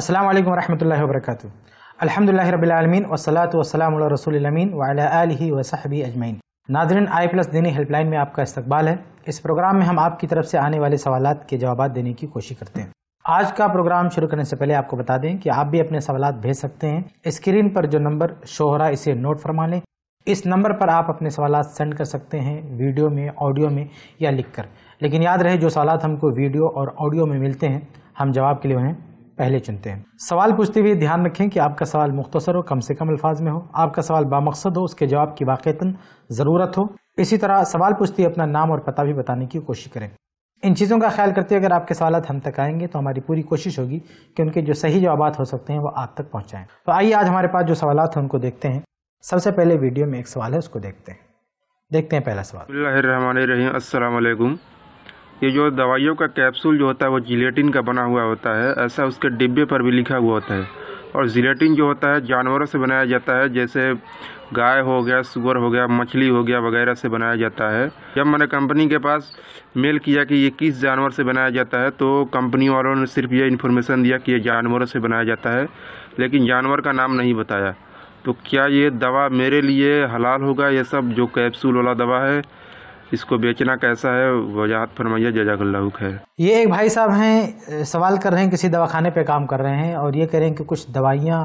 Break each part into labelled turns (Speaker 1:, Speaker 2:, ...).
Speaker 1: अस्सलाम वालेकुम रहमतुल्लाहि व बरकातुहू अल्हम्दुलिल्लाहि रब्बिल आलमीन वस्सलातु वस्सलामु अला रसूलिल अमीन व अला आलिहि व सहबी अजमैन नाजरीन आई प्लस दीनी हेल्पलाइन में आपका इस्तकबाल है इस प्रोग्राम में हम आपकी तरफ से आने वाले सवाल के जवाब देने की कोशिश करते हैं आज का प्रोग्राम शुरू करने से पहले आपको बता दें कि आप भी अपने सवाल भेज सकते हैं स्क्रीन पर जो नंबर शो हो रहा है इसे नोट फरमा लें इस नंबर पर आप अपने सवाल सेंड कर सकते हैं वीडियो में ऑडियो में या लिख कर लेकिन याद रहे जो सवाल हमको वीडियो और ऑडियो में मिलते हैं हम जवाब के लिए उन्हें पहले चुनते हैं सवाल पूछते हुए ध्यान रखें कि आपका सवाल मुख्तसर हो कम से कम अल्फाज में हो आपका सवाल बामकसद हो उसके जवाब की वाक़ता ज़रूरत हो इसी तरह सवाल पूछते अपना नाम और पता भी बताने की कोशिश करें इन चीज़ों का ख्याल करते हुए अगर आपके सवाल हम तक आएंगे तो हमारी पूरी कोशिश होगी कि उनके जो सही जवाब हो सकते हैं वो आप तक पहुँचाएँ तो आइए आज हमारे पास जो सवाल हैं उनको देखते हैं सबसे पहले वीडियो में एक सवाल है उसको देखते हैं देखते हैं पहला सवाल
Speaker 2: रहीम असलकुम ये जो दवाइयों का कैप्सूल जो होता है वो जिलेटिन का बना हुआ होता है ऐसा उसके डिब्बे पर भी लिखा हुआ होता है और जिलेटिन जो होता है जानवरों से बनाया जाता है जैसे गाय हो गया सुअर हो गया मछली हो गया वगैरह से बनाया जाता है जब मैंने कंपनी के पास मेल किया कि ये किस जानवर से बनाया जाता है तो कंपनी वालों ने सिर्फ ये इन्फॉर्मेशन दिया कि ये जानवरों से बनाया जाता है लेकिन जानवर का नाम नहीं बताया तो क्या ये दवा मेरे लिए हलाल होगा ये सब जो कैप्सूल वाला दवा है इसको बेचना कैसा है वजाहत फरमाइया जजाकल्ला खैर
Speaker 1: ये एक भाई साहब हैं सवाल कर रहे हैं किसी दवाखाने पे काम कर रहे हैं और ये कह रहे हैं कि कुछ दवाइयाँ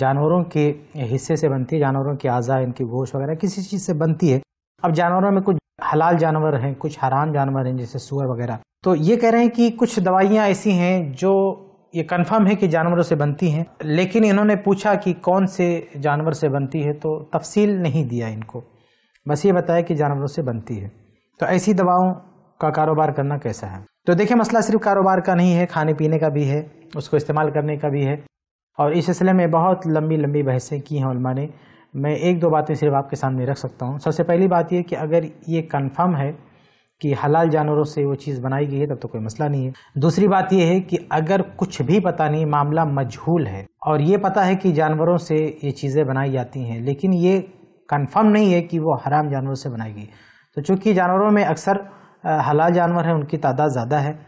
Speaker 1: जानवरों के हिस्से से बनती है जानवरों की आज़ा इनकी गोश वगैरह किसी चीज़ से बनती है अब जानवरों में कुछ हलाल जानवर हैं कुछ हराम जानवर हैं जैसे सुअर वगैरह तो ये कह रहे हैं कि कुछ दवाइयाँ ऐसी हैं जो ये कन्फर्म है कि जानवरों से बनती हैं लेकिन इन्होंने पूछा कि कौन से जानवर से बनती है तो तफसील नहीं दिया इनको बस ये बताया कि जानवरों से बनती है तो ऐसी दवाओं का कारोबार करना कैसा है तो देखिए मसला सिर्फ कारोबार का नहीं है खाने पीने का भी है उसको इस्तेमाल करने का भी है और इस सिलसिले में बहुत लंबी लंबी बहसें की हैं उलमा ने मैं एक दो बातें सिर्फ आपके सामने रख सकता हूँ सबसे पहली बात यह कि अगर ये कन्फर्म है कि हलाल जानवरों से वो चीज़ बनाई गई है तब तो कोई मसला नहीं है दूसरी बात यह है कि अगर कुछ भी पता नहीं मामला मजहूल है और ये पता है कि जानवरों से ये चीज़ें बनाई जाती हैं लेकिन ये कंफर्म नहीं है कि वो हराम जानवर से बनाई गई तो चूँकि जानवरों में अक्सर हलाल जानवर हैं उनकी तादाद ज़्यादा है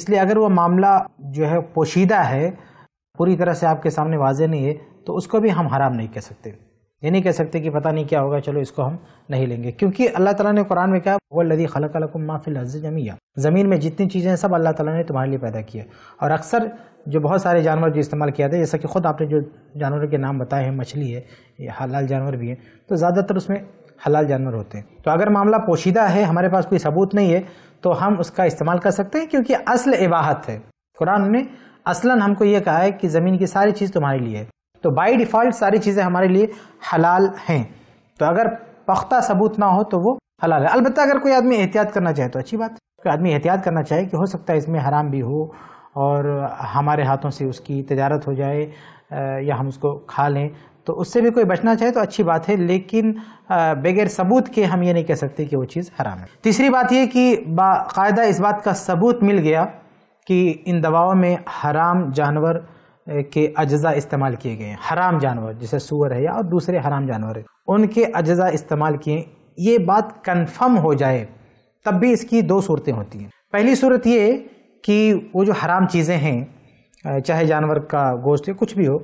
Speaker 1: इसलिए अगर वो मामला जो है पोशीदा है पूरी तरह से आपके सामने वाजह नहीं है तो उसको भी हम हराम नहीं कह सकते ये नहीं कह सकते कि पता नहीं क्या होगा चलो इसको हम नहीं लेंगे क्योंकि अल्लाह ताला ने कुरान में कहा वल्लदी खलक माफिल अर्ज जमिया ज़मीन में जितनी चीज़ें हैं सब अल्लाह ताला ने तुम्हारे लिए पैदा किया और अक्सर जो बहुत सारे जानवर जो इस्तेमाल किया था जैसा कि खुद आपने जो जानवरों के नाम बताए हैं मछली है हलाल जानवर भी है तो ज़्यादातर उसमें हलाल जानवर होते हैं तो अगर मामला पोशीदा है हमारे पास कोई सबूत नहीं है तो हम उसका इस्तेमाल कर सकते हैं क्योंकि असल इबाहत है कुरान ने असला हमको ये कहा है कि ज़मीन की सारी चीज़ तुम्हारे लिए है तो बाई डिफ़ॉल्ट सारी चीज़ें हमारे लिए हलाल हैं तो अगर पख्ता सबूत ना हो तो वो हलाल है अलबत्त अगर कोई आदमी एहतियात करना चाहे तो अच्छी बात कोई आदमी एहतियात करना चाहे कि हो सकता है इसमें हराम भी हो और हमारे हाथों से उसकी तजारत हो जाए या हम उसको खा लें तो उससे भी कोई बचना चाहे तो अच्छी बात है लेकिन बगैर सबूत के हम ये नहीं कह सकते कि वो चीज़ हराम है तीसरी बात यह कि बाकायदा इस बात का सबूत मिल गया कि इन दवाओं में हराम जानवर के अज्जा इस्तेमाल किए गए हैं हराम जानवर जैसे सूअर है या और दूसरे हराम जानवर है उनके अज्जा इस्तेमाल किए ये बात कन्फर्म हो जाए तब भी इसकी दो सूरतें होती हैं पहली सूरत ये कि वो जो हराम चीज़ें हैं चाहे जानवर का गोश्त या कुछ भी हो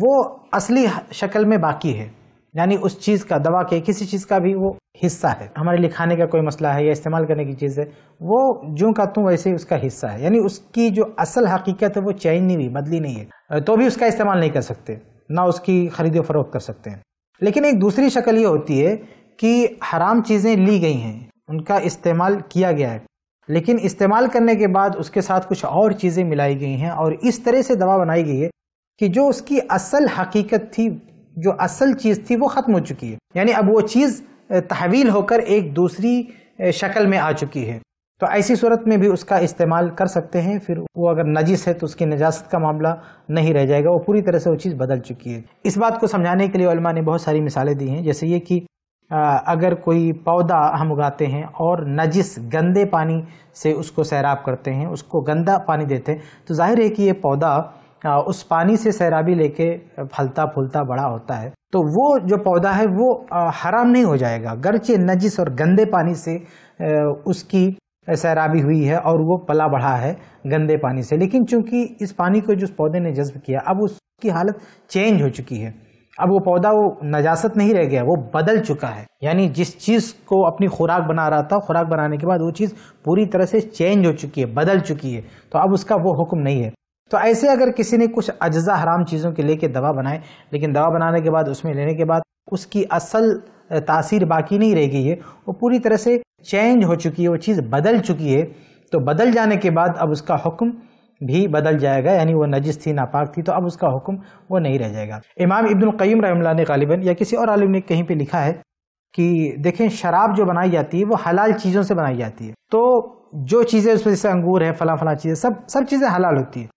Speaker 1: वो असली शक्ल में बाकी है यानी उस चीज़ का दवा के किसी चीज़ का भी वो हिस्सा है हमारे लिखाने का कोई मसला है या इस्तेमाल करने की चीज़ है वो जो का तू वैसे उसका हिस्सा है यानी उसकी जो असल हकीकत है वो चेंज नहीं हुई बदली नहीं है तो भी उसका इस्तेमाल नहीं कर सकते ना उसकी खरीदो फरोख्त कर सकते हैं लेकिन एक दूसरी शक्ल ये होती है कि हराम चीज़ें ली गई हैं उनका इस्तेमाल किया गया है लेकिन इस्तेमाल करने के बाद उसके साथ कुछ और चीज़ें मिलाई गई हैं और इस तरह से दवा बनाई गई है कि जो उसकी असल हकीकत थी जो असल चीज़ थी वो ख़त्म हो चुकी है यानी अब वो चीज़ तहवील होकर एक दूसरी शक्ल में आ चुकी है तो ऐसी सूरत में भी उसका इस्तेमाल कर सकते हैं फिर वो अगर नजिस है तो उसकी नजास्त का मामला नहीं रह जाएगा वो पूरी तरह से वो चीज़ बदल चुकी है इस बात को समझाने के लिए ने बहुत सारी मिसालें दी हैं जैसे ये कि अगर कोई पौधा हम उगाते हैं और नजिस गंदे पानी से उसको सैराब करते हैं उसको गंदा पानी देते हैं तो जाहिर है कि ये पौधा उस पानी से सैराबी लेके फलता फूलता बड़ा होता है तो वो जो पौधा है वो हराम नहीं हो जाएगा गर्चे नजिस और गंदे पानी से उसकी सैराबी हुई है और वो पला बढ़ा है गंदे पानी से लेकिन चूंकि इस पानी को जो उस पौधे ने जज्ब किया अब उसकी हालत चेंज हो चुकी है अब वो पौधा वो नजासत नहीं रह गया वो बदल चुका है यानी जिस चीज़ को अपनी खुराक बना रहा था खुराक बनाने के बाद वो चीज़ पूरी तरह से चेंज हो चुकी है बदल चुकी है तो अब उसका वो हुक्म नहीं है तो ऐसे अगर किसी ने कुछ अज्जा हराम चीज़ों के लेके दवा बनाए लेकिन दवा बनाने के बाद उसमें लेने के बाद उसकी असल तासीर बाकी नहीं रह गई है वो पूरी तरह से चेंज हो चुकी है वो चीज़ बदल चुकी है तो बदल जाने के बाद अब उसका हुक्म भी बदल जाएगा यानी वो नजिस थी नापाक थी तो अब उसका हुक्म वो नहीं रह जाएगा इमाम इब्न क़यम ने गालिबा या किसी और आलिम ने कहीं पर लिखा है कि देखें शराब जो बनाई जाती है वो हलाल चीज़ों से बनाई जाती है तो जो चीज़ें उसमें जैसे अंगूर है फला फला चीज़ें सब सब चीज़ें हलाल होती है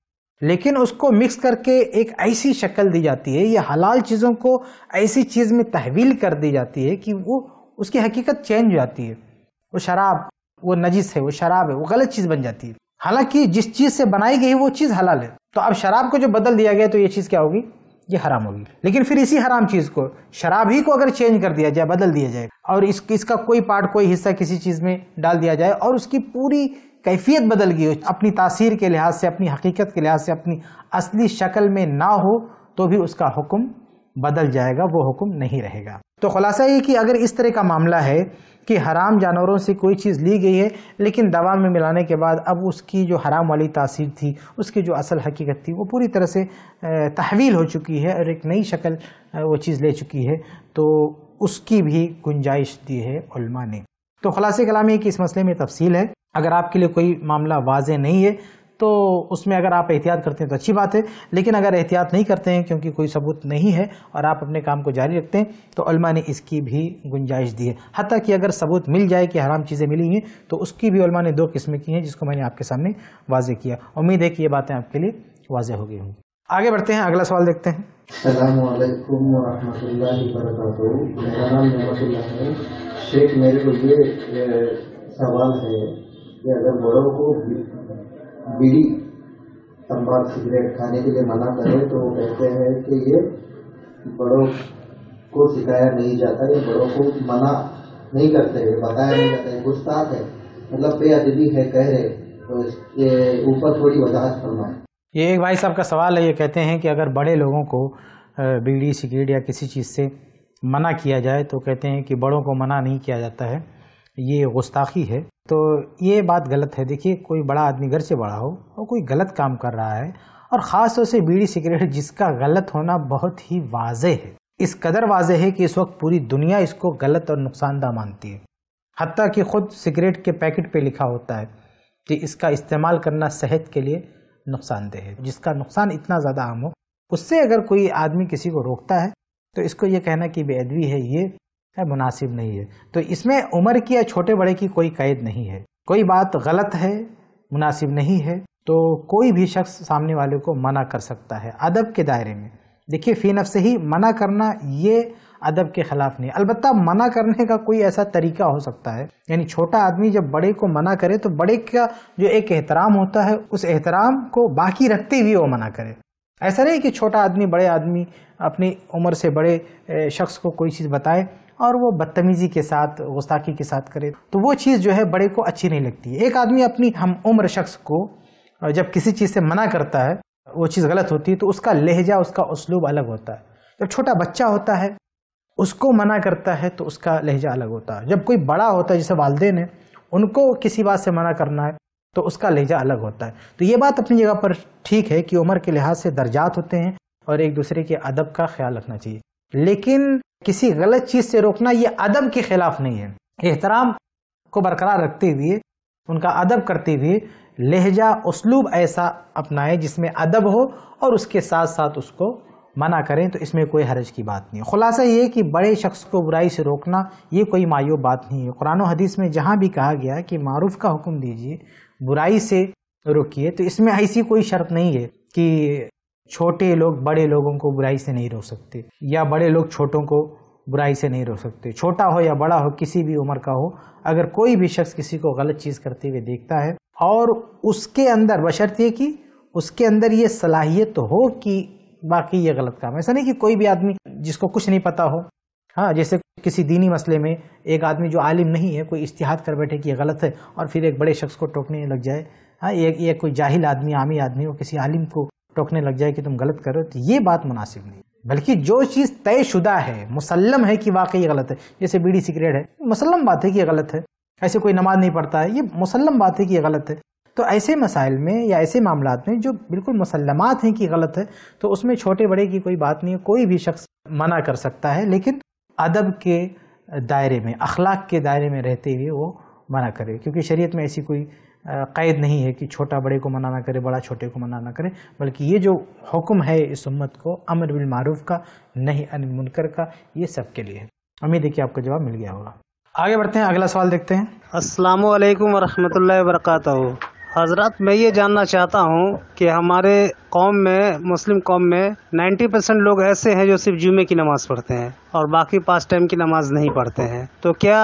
Speaker 1: लेकिन उसको मिक्स करके एक ऐसी शक्ल दी जाती है या हलाल चीज़ों को ऐसी चीज़ में तहवील कर दी जाती है कि वो उसकी हकीकत चेंज हो जाती है वो शराब वो नजीस है वो शराब है वो गलत चीज़ बन जाती है हालांकि जिस चीज़ से बनाई गई वो चीज़ हलाल है तो अब शराब को जो बदल दिया गया तो ये चीज़ क्या होगी ये हराम होगी लेकिन फिर इसी हराम चीज़ को शराब ही को अगर चेंज कर दिया जाए बदल दिया जाए और इस, इसका कोई पार्ट कोई हिस्सा किसी चीज़ में डाल दिया जाए और उसकी पूरी कैफियत बदल गई हो अपनी तासीर के लिहाज से अपनी हकीकत के लिहाज से अपनी असली शक्ल में ना हो तो भी उसका हुक्म बदल जाएगा वो हुक्म नहीं रहेगा तो खुलासा ये कि अगर इस तरह का मामला है कि हराम जानवरों से कोई चीज़ ली गई है लेकिन दवा में मिलाने के बाद अब उसकी जो हराम वाली तासीर थी उसकी जो असल हकीकत थी वो पूरी तरह से तहवील हो चुकी है और एक नई शक्ल वो चीज़ ले चुकी है तो उसकी भी गुंजाइश दी है ने तो ख़ुलासे कलामी की कि इस मसले में तफसील है अगर आपके लिए कोई मामला वाज नहीं है तो उसमें अगर आप एहतियात करते हैं तो अच्छी बात है लेकिन अगर एहतियात नहीं करते हैं क्योंकि कोई सबूत नहीं है और आप अपने काम को जारी रखते हैं तो अलमा ने इसकी भी गुंजाइश दी है हती कि अगर सबूत मिल जाए कि हराम चीज़ें मिली हैं तो उसकी भी अलमा ने दो किस्में की हैं जिसको मैंने आपके सामने वाजे किया उम्मीद है कि ये बातें आपके लिए वाजे हो गई होंगी आगे बढ़ते हैं अगला सवाल देखते हैं मेरा नाम है शेख मेरे को ये सवाल है कि अगर बड़ों को बीड़ी तम्बाक सिगरेट खाने के लिए
Speaker 2: मना करें तो वो कहते हैं कि ये बड़ों को सिखाया नहीं जाता ये बड़ों को मना नहीं करते बताया नहीं जाता है गुस्ताख है मतलब बेअदबी है कह रहे तो इसके ऊपर थोड़ी वजाहत फरमाए
Speaker 1: ये एक भाई साहब का सवाल है ये कहते हैं कि अगर बड़े लोगों को बीड़ी सिगरेट या किसी चीज़ से मना किया जाए तो कहते हैं कि बड़ों को मना नहीं किया जाता है ये गुस्ताखी है तो ये बात गलत है देखिए कोई बड़ा आदमी घर से बड़ा हो और कोई गलत काम कर रहा है और ख़ास तौर से बीड़ी सिगरेट जिसका गलत होना बहुत ही वाज है इस कदर वाज है कि इस वक्त पूरी दुनिया इसको गलत और नुकसानदा मानती है हती कि खुद सिगरेट के पैकेट पे लिखा होता है कि इसका इस्तेमाल करना सेहत के लिए नुकसानदेह है जिसका नुकसान इतना ज़्यादा आम हो उससे अगर कोई आदमी किसी को रोकता है तो इसको ये कहना कि बेअदबी है ये है मुनासिब नहीं है तो इसमें उम्र की या छोटे बड़े की कोई कैद नहीं है कोई बात गलत है मुनासिब नहीं है तो कोई भी शख्स सामने वाले को मना कर सकता है अदब के दायरे में देखिए फ़ी नफ से ही मना करना ये अदब के ख़िलाफ़ नहीं अलबत्त मना करने का कोई ऐसा तरीका हो सकता है यानी छोटा आदमी जब बड़े को मना करे तो बड़े का जो एक एहतराम होता है उस एहतराम को बाकी रखते हुए वो मना करे ऐसा नहीं कि छोटा आदमी बड़े आदमी अपनी उम्र से बड़े शख्स को कोई चीज़ बताए और वो बदतमीजी के साथ गुस्ताखी के साथ करे तो वो चीज़ जो है बड़े को अच्छी नहीं लगती है एक आदमी अपनी हम उम्र शख्स को जब किसी चीज़ से मना करता है वो चीज़ गलत होती है तो उसका लहजा उसका उसलूब अलग होता है जब छोटा बच्चा होता है उसको मना करता है तो उसका लहजा अलग होता है जब कोई बड़ा होता है जैसे वालदे ने उनको किसी बात से मना करना है तो उसका लहजा अलग होता है तो ये बात अपनी जगह पर ठीक है कि उम्र के लिहाज से दर्जात होते हैं और एक दूसरे के अदब का ख्याल रखना चाहिए लेकिन किसी गलत चीज़ से रोकना ये अदब के खिलाफ नहीं है एहतराम को बरकरार रखते हुए उनका अदब करते हुए लहजा उसलूब ऐसा अपनाएं जिसमें अदब हो और उसके साथ साथ उसको मना करें तो इसमें कोई हरज की बात नहीं खुलासा ये कि बड़े शख्स को बुराई से रोकना ये कोई मायूब बात नहीं है कुरान हदीस में जहाँ भी कहा गया कि मारूफ का हुक्म दीजिए बुराई से रोकिए तो इसमें ऐसी कोई शर्त नहीं है कि छोटे लोग बड़े लोगों को बुराई से नहीं रोक सकते या बड़े लोग छोटों को बुराई से नहीं रोक सकते छोटा हो या बड़ा हो किसी भी उम्र का हो अगर कोई भी शख्स किसी को गलत चीज़ करते हुए देखता है और उसके अंदर बशर्ते कि उसके अंदर ये सलाहियत तो हो कि बाकी ये गलत काम ऐसा नहीं कि कोई भी आदमी जिसको कुछ नहीं पता हो हाँ जैसे किसी दीनी मसले में एक आदमी जो आलिम नहीं है कोई इश्तिहाद कर बैठे कि ये गलत है और फिर एक बड़े शख्स को टोकने लग जाए हाँ ये ये कोई जाहिल आदमी आमी आदमी हो किसी आलिम को टोकने लग जाए कि तुम गलत करो तो ये बात मुनासिब नहीं बल्कि जो चीज़ तयशुदा है मुसलम है कि वाकई गलत है जैसे बीड़ी सिगरेट है मुसलम बात है कि गलत है ऐसे कोई नमाज नहीं पढ़ता है ये मुसलम बात है कि गलत है तो ऐसे मसाइल में या ऐसे मामला में जो बिल्कुल मुसलमत हैं कि गलत है तो उसमें छोटे बड़े की कोई बात नहीं है कोई भी शख्स मना कर सकता है लेकिन अदब के दायरे में अखलाक के दायरे में रहते हुए वो मना करे क्योंकि शरीयत में ऐसी कोई क़ैद नहीं है कि छोटा बड़े को मना ना करे बड़ा छोटे को मना ना करे बल्कि ये जो हुक्म है इस उम्मत को अमर बिल मारूफ का नहीं अन मुनकर का ये सबके लिए है उम्मीद है कि आपका जवाब मिल गया होगा
Speaker 2: आगे बढ़ते हैं अगला सवाल देखते हैं असलकम वरहमल वर्का हज़रत मैं ये जानना चाहता हूँ कि हमारे कौम में मुस्लिम कौम में 90 परसेंट लोग ऐसे हैं जो सिर्फ जुमे की नमाज़ पढ़ते हैं और बाकी पाँच टाइम की नमाज़ नहीं पढ़ते हैं तो क्या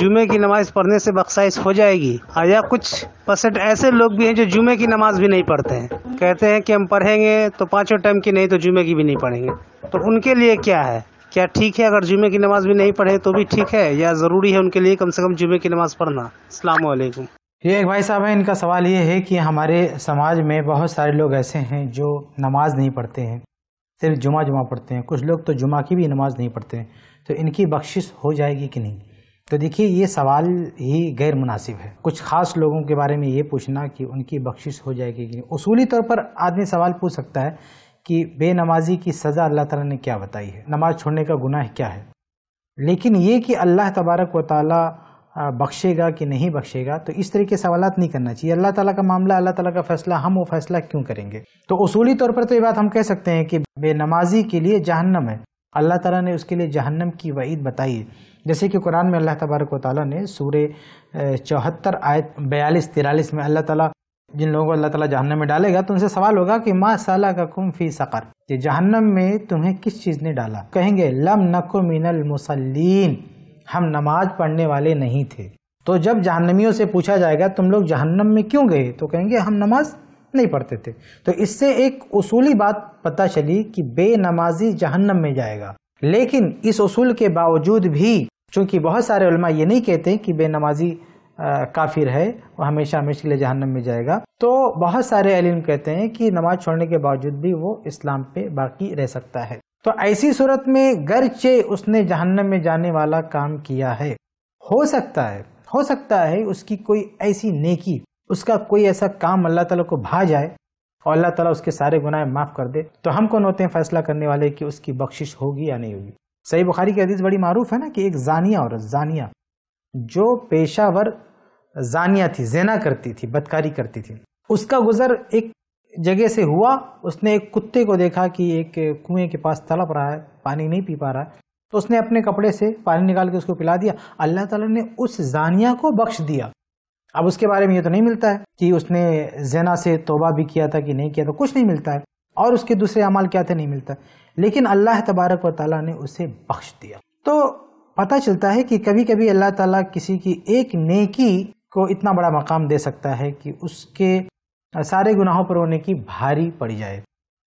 Speaker 2: जुमे की नमाज़ पढ़ने से बख्साइश हो जाएगी या कुछ परसेंट ऐसे लोग भी हैं जो जुमे की नमाज़ भी नहीं पढ़ते हैं कहते हैं कि हम पढ़ेंगे तो पाँचों टाइम की नहीं तो जुमे की भी नहीं पढ़ेंगे तो उनके लिए क्या है क्या ठीक है अगर जुमे की नमाज़ भी नहीं पढ़े तो भी ठीक है या ज़रूरी है उनके लिए कम से कम जुमे की नमाज़ पढ़ना अल्लाम ये एक भाई
Speaker 1: साहब हैं इनका सवाल ये है कि हमारे समाज में बहुत सारे लोग ऐसे हैं जो नमाज़ नहीं पढ़ते हैं सिर्फ जुमा जुमा पढ़ते हैं कुछ लोग तो जुमा की भी नमाज़ नहीं पढ़ते हैं तो इनकी बख्शिश हो जाएगी कि नहीं तो देखिए ये सवाल ही गैर मुनासिब है कुछ ख़ास लोगों के बारे में ये पूछना कि उनकी बख्शिश हो जाएगी कि नहीं उसूली तौर पर आदमी सवाल पूछ सकता है कि बेनमाजी की सज़ा अल्लाह ताला ने क्या बताई है नमाज़ छोड़ने का गुनाह क्या है लेकिन ये कि अल्लाह तबारक व ताली बख्शेगा कि नहीं बख्शेगा तो इस तरह के सवाल नहीं करना चाहिए अल्लाह ताला का मामला अल्लाह ताला का फैसला हम वो फैसला क्यों करेंगे तो उसूली तौर पर तो ये बात हम कह सकते हैं कि बेनमाजी के लिए जहन्नम है अल्लाह ताला ने उसके लिए जहन्नम की वईद बताई है जैसे कि कुरान में अल्लाह तबारक ताली ने सूर चौहत्तर आयत बयालीस तिरालीस में अल्लाह ताला जिन लोगों को अल्लाह ताला जहन्नम में डालेगा तो उनसे सवाल होगा कि माँ साला का कुम फी सकर जहन्नम में तुम्हें किस चीज़ ने डाला कहेंगे लम मिनल मुसलिन हम नमाज पढ़ने वाले नहीं थे तो जब जहन्नमियों से पूछा जाएगा तुम लोग जहन्नम में क्यों गए तो कहेंगे हम नमाज नहीं पढ़ते थे तो इससे एक उसूली बात पता चली कि बेनमाजी जहन्नम में जाएगा लेकिन इस उसूल के बावजूद भी चूंकि बहुत सारे उलमा ये नहीं कहते कि बेनमाजी काफिर है वो हमेशा हमेशा के लिए जहन्नम में जाएगा तो बहुत सारे अलिम कहते हैं कि नमाज छोड़ने के बावजूद भी वो इस्लाम पे बाकी रह सकता है तो ऐसी सूरत में गरचे उसने जहन्नम में जाने वाला काम किया है हो सकता है हो सकता है उसकी कोई ऐसी नेकी उसका कोई ऐसा काम अल्लाह ताला को भा जाए और अल्लाह ताला उसके सारे गुनाह माफ़ कर दे तो हम कौन होते हैं फैसला करने वाले कि उसकी बख्शिश होगी या नहीं होगी सही बुखारी की हदीस बड़ी मरूफ है ना कि एक जानिया औरत जानिया जो पेशावर जानिया थी जेना करती थी बदकारी करती थी उसका गुजर एक जगह से हुआ उसने एक कुत्ते को देखा कि एक कुएं के पास तलप रहा है पानी नहीं पी पा रहा है तो उसने अपने कपड़े से पानी निकाल के उसको पिला दिया अल्लाह ताला ने उस जानिया को बख्श दिया अब उसके बारे में ये तो नहीं मिलता है कि उसने जैना से तोबा भी किया था कि नहीं किया था कुछ नहीं मिलता है और उसके दूसरे अमाल क्या थे नहीं मिलता लेकिन अल्लाह तबारक व ताली ने उसे बख्श दिया तो पता चलता है कि कभी कभी अल्लाह ताला किसी की एक नेकी को इतना बड़ा मकाम दे सकता है कि उसके सारे गुनाहों पर होने की भारी पड़ी जाए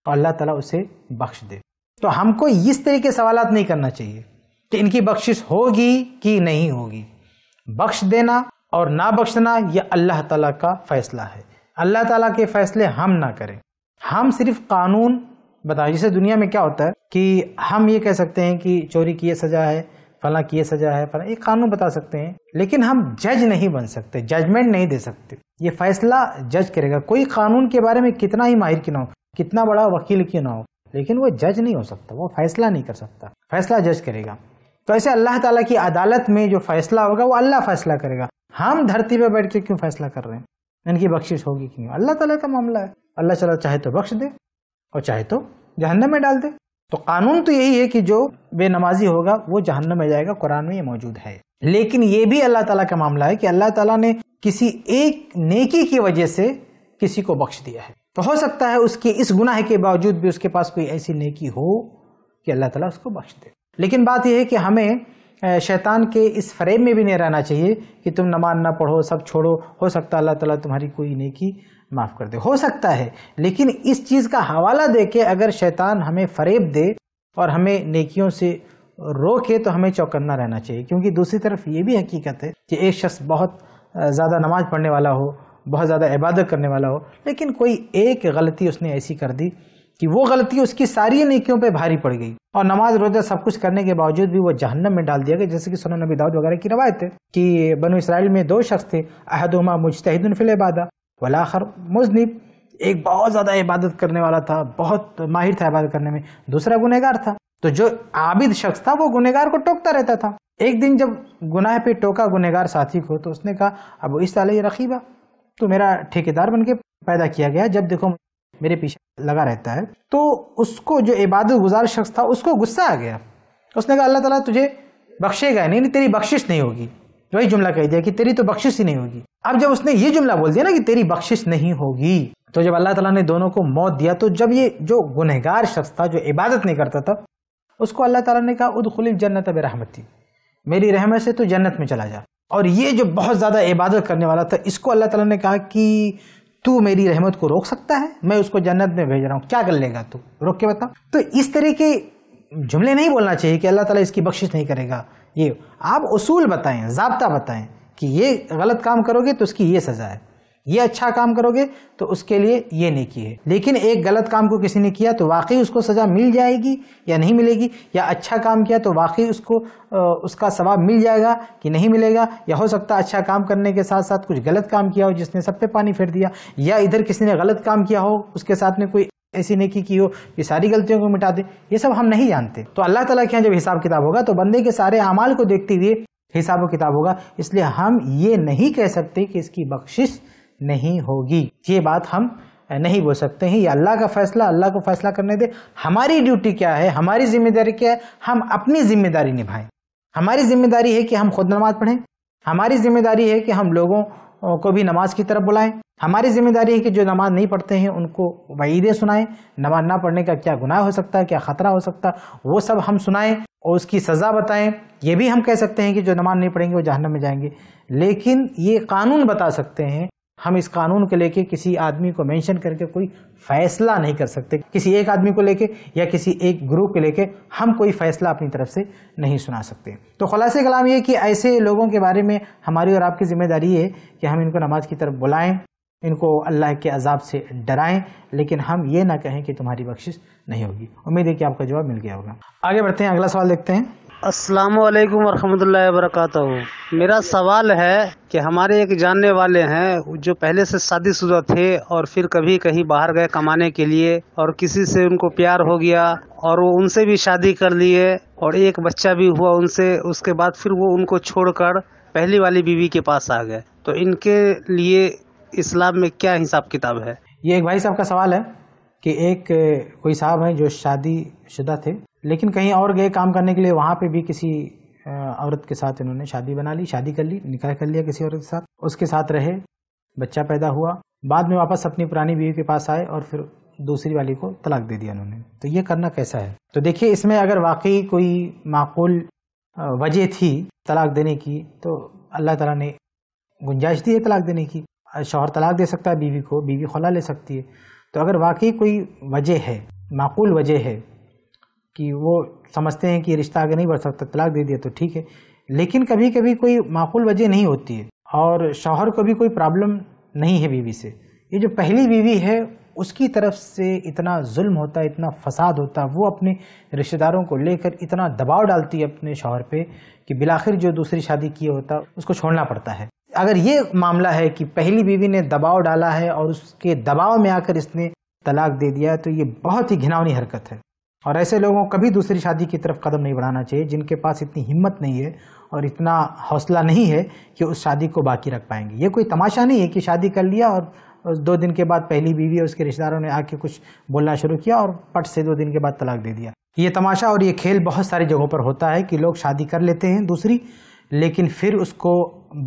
Speaker 1: और अल्लाह ताला उसे बख्श दे तो हमको इस तरह के सवाल नहीं करना चाहिए कि इनकी बख्शिश होगी कि नहीं होगी बख्श देना और ना बख्शना यह अल्लाह तला का फैसला है अल्लाह तला के फैसले हम ना करें हम सिर्फ कानून बताएं जैसे दुनिया में क्या होता है कि हम ये कह सकते हैं कि चोरी की यह सज़ा है फला की सजा है फला ये कानून बता सकते हैं लेकिन हम जज नहीं बन सकते जजमेंट नहीं दे सकते ये फैसला जज करेगा कोई कानून के बारे में कितना ही माहिर क्यों ना हो कितना बड़ा वकील क्यों ना हो लेकिन वो जज नहीं हो सकता वो फैसला नहीं कर सकता फैसला जज करेगा तो ऐसे अल्लाह ताला की अदालत में जो फैसला होगा वो अल्लाह फैसला करेगा हम धरती पर बैठ के क्यों फैसला कर रहे हैं इनकी बख्शिश होगी क्यों अल्लाह ताला का मामला है अल्लाह तला चाहे तो बख्श दे और चाहे तो जहन्नम में डाल दे तो कानून तो यही है कि जो बेनमाजी होगा वो जहन्न में जाएगा कुरान में ये मौजूद है लेकिन ये भी अल्लाह ताला का मामला है कि अल्लाह ताला ने किसी एक नेकी की वजह से किसी को बख्श दिया है तो हो सकता है उसके इस गुनाह के बावजूद भी उसके पास कोई ऐसी नेकी हो कि अल्लाह ताला उसको बख्श दे लेकिन बात यह है कि हमें शैतान के इस फ्रेम में भी नहीं रहना चाहिए कि तुम नमाज ना पढ़ो सब छोड़ो हो सकता अल्लाह ताला तुम्हारी कोई नेकी माफ़ कर दे हो सकता है लेकिन इस चीज़ का हवाला दे के अगर शैतान हमें फरेब दे और हमें नेकियों से रोके तो हमें चौकन्ना रहना चाहिए क्योंकि दूसरी तरफ ये भी हकीकत है कि एक शख्स बहुत ज़्यादा नमाज पढ़ने वाला हो बहुत ज़्यादा इबादत करने वाला हो लेकिन कोई एक गलती उसने ऐसी कर दी कि वो गलती उसकी सारी नेकियों पे भारी पड़ गई और नमाज रोजा सब कुछ करने के बावजूद भी वो जहन्नम में डाल दिया गया जैसे कि सोना नबी दाऊद वगैरह की रवायत है कि बनो इसराइल में दो शख्स थे अहदुमा मुजतहिदन फिल इबादा वलाखर मुजनिब एक बहुत ज़्यादा इबादत करने वाला था बहुत माहिर था इबादत करने में दूसरा गुनहगार था तो जो आबिद शख्स था वो गुनहगार को टोकता रहता था एक दिन जब गुनाह पे टोका गुनहगार साथी को तो उसने कहा अब इस साल रखीबा तो मेरा ठेकेदार बन के पैदा किया गया जब देखो मेरे पीछे लगा रहता है तो उसको जो इबादत गुजार शख्स था उसको गुस्सा आ गया उसने कहा अल्लाह ताला तुझे बख्शेगा नहीं नहीं तेरी बख्शिश नहीं होगी वही जुमला कह दिया कि तेरी तो बख्शिश ही नहीं होगी अब जब उसने ये जुमला बोल दिया ना कि तेरी बख्शिश नहीं होगी तो जब अल्लाह ताला ने दोनों को मौत दिया तो जब ये जो गुनहगार शख्स था जो इबादत नहीं करता था उसको अल्लाह ताला ने कहा उद खुलिल जन्नत अब रहमती मेरी रहमत से तो जन्नत में चला जा और ये जो बहुत ज़्यादा इबादत करने वाला था इसको अल्लाह ताला ने कहा कि तू मेरी रहमत को रोक सकता है मैं उसको जन्नत में भेज रहा हूँ क्या कर लेगा तू रोक के बताओ तो इस तरह के जुमले नहीं बोलना चाहिए कि अल्लाह ताला इसकी बख्शिश नहीं करेगा ये आप उसूल बताएं जबता बताएं कि ये गलत काम करोगे तो उसकी ये सज़ा है ये अच्छा काम करोगे तो उसके लिए ये नेकी है लेकिन एक गलत काम को किसी ने किया तो वाकई उसको सज़ा मिल जाएगी या नहीं मिलेगी या अच्छा काम किया तो वाकई उसको उसका सवाब मिल जाएगा कि नहीं मिलेगा या हो सकता अच्छा काम करने के साथ साथ कुछ गलत काम किया हो जिसने सब पे पानी फेर दिया या इधर किसी ने गलत काम किया हो उसके साथ में कोई ऐसी नेकी की हो कि सारी गलतियों को मिटा दे ये सब हम नहीं जानते तो अल्लाह तला के यहाँ जब हिसाब किताब होगा तो बंदे के सारे अमाल को देखते हुए हिसाब किताब होगा इसलिए हम ये नहीं कह सकते कि इसकी बख्शिश नहीं होगी ये बात हम नहीं बोल सकते हैं ये अल्लाह का फैसला अल्लाह को फैसला करने दे हमारी ड्यूटी क्या है हमारी जिम्मेदारी क्या है हम अपनी जिम्मेदारी निभाएं हमारी जिम्मेदारी है कि हम खुद नमाज पढ़ें हमारी जिम्मेदारी है कि हम लोगों को भी नमाज की तरफ बुलाएं हमारी जिम्मेदारी है कि जो नमाज नहीं पढ़ते हैं उनको वईदे सुनाएं नमाज ना पढ़ने का क्या गुनाह हो सकता है क्या ख़तरा हो सकता है वो सब हम सुनाएं और उसकी सज़ा बताएं ये भी हम कह सकते हैं कि जो नमाज नहीं पढ़ेंगे वो जहन्नम में जाएंगे लेकिन ये कानून बता सकते हैं हम इस कानून को लेके किसी आदमी को मेंशन करके कोई फैसला नहीं कर सकते किसी एक आदमी को लेके या किसी एक ग्रुप को लेके हम कोई फैसला अपनी तरफ से नहीं सुना सकते तो खुलासे कलाम ये कि ऐसे लोगों के बारे में हमारी और आपकी जिम्मेदारी है कि हम इनको नमाज की तरफ बुलाएं इनको अल्लाह के अजाब से डराएं लेकिन हम ये ना कहें कि तुम्हारी बख्शिश नहीं
Speaker 2: होगी उम्मीद है कि आपका जवाब मिल गया होगा आगे बढ़ते हैं अगला सवाल देखते हैं अस्सलाम वालेकुम वरहमतुल्लाहि मेरा सवाल है कि हमारे एक जानने वाले हैं जो पहले से शादीशुदा थे और फिर कभी कहीं बाहर गए कमाने के लिए और किसी से उनको प्यार हो गया और वो उनसे भी शादी कर लिए और एक बच्चा भी हुआ उनसे उसके बाद फिर वो उनको छोड़कर पहली वाली बीवी के पास आ गए तो इनके लिए इस्लाम में क्या हिसाब किताब है
Speaker 1: ये एक भाई साहब का सवाल है कि एक कोई साहब हैं जो शादी शुदा थे लेकिन कहीं और गए काम करने के लिए वहाँ पे भी किसी औरत के साथ इन्होंने शादी बना ली शादी कर ली निकाह कर लिया किसी औरत के साथ उसके साथ रहे बच्चा पैदा हुआ बाद में वापस अपनी पुरानी बीवी के पास आए और फिर दूसरी वाली को तलाक दे दिया उन्होंने तो ये करना कैसा है तो देखिए इसमें अगर वाकई कोई माकूल वजह थी तलाक देने की तो अल्लाह ताला ने गुंजाइश दी है तलाक देने की शौहर तलाक दे सकता है बीवी को बीवी खुला ले सकती है तो अगर वाकई कोई वजह है माकूल वजह है कि वो समझते हैं कि रिश्ता आगे नहीं बढ़ सकता तलाक दे दिया तो ठीक है लेकिन कभी कभी कोई माकूल वजह नहीं होती है और शौहर को भी कोई प्रॉब्लम नहीं है बीवी से ये जो पहली बीवी है उसकी तरफ से इतना जुल्म होता है इतना फसाद होता है वो अपने रिश्तेदारों को लेकर इतना दबाव डालती है अपने शौहर पे कि बिलाखिर जो दूसरी शादी किए होता उसको छोड़ना पड़ता है अगर ये मामला है कि पहली बीवी ने दबाव डाला है और उसके दबाव में आकर इसने तलाक दे दिया तो ये बहुत ही घिनावनी हरकत है और ऐसे लोगों को कभी दूसरी शादी की तरफ कदम नहीं बढ़ाना चाहिए जिनके पास इतनी हिम्मत नहीं है और इतना हौसला नहीं है कि उस शादी को बाकी रख पाएंगे ये कोई तमाशा नहीं है कि शादी कर लिया और दो दिन के बाद पहली बीवी और उसके रिश्तेदारों ने आके कुछ बोलना शुरू किया और पट से दो दिन के बाद तलाक दे दिया ये तमाशा और ये खेल बहुत सारी जगहों पर होता है कि लोग शादी कर लेते हैं दूसरी लेकिन फिर उसको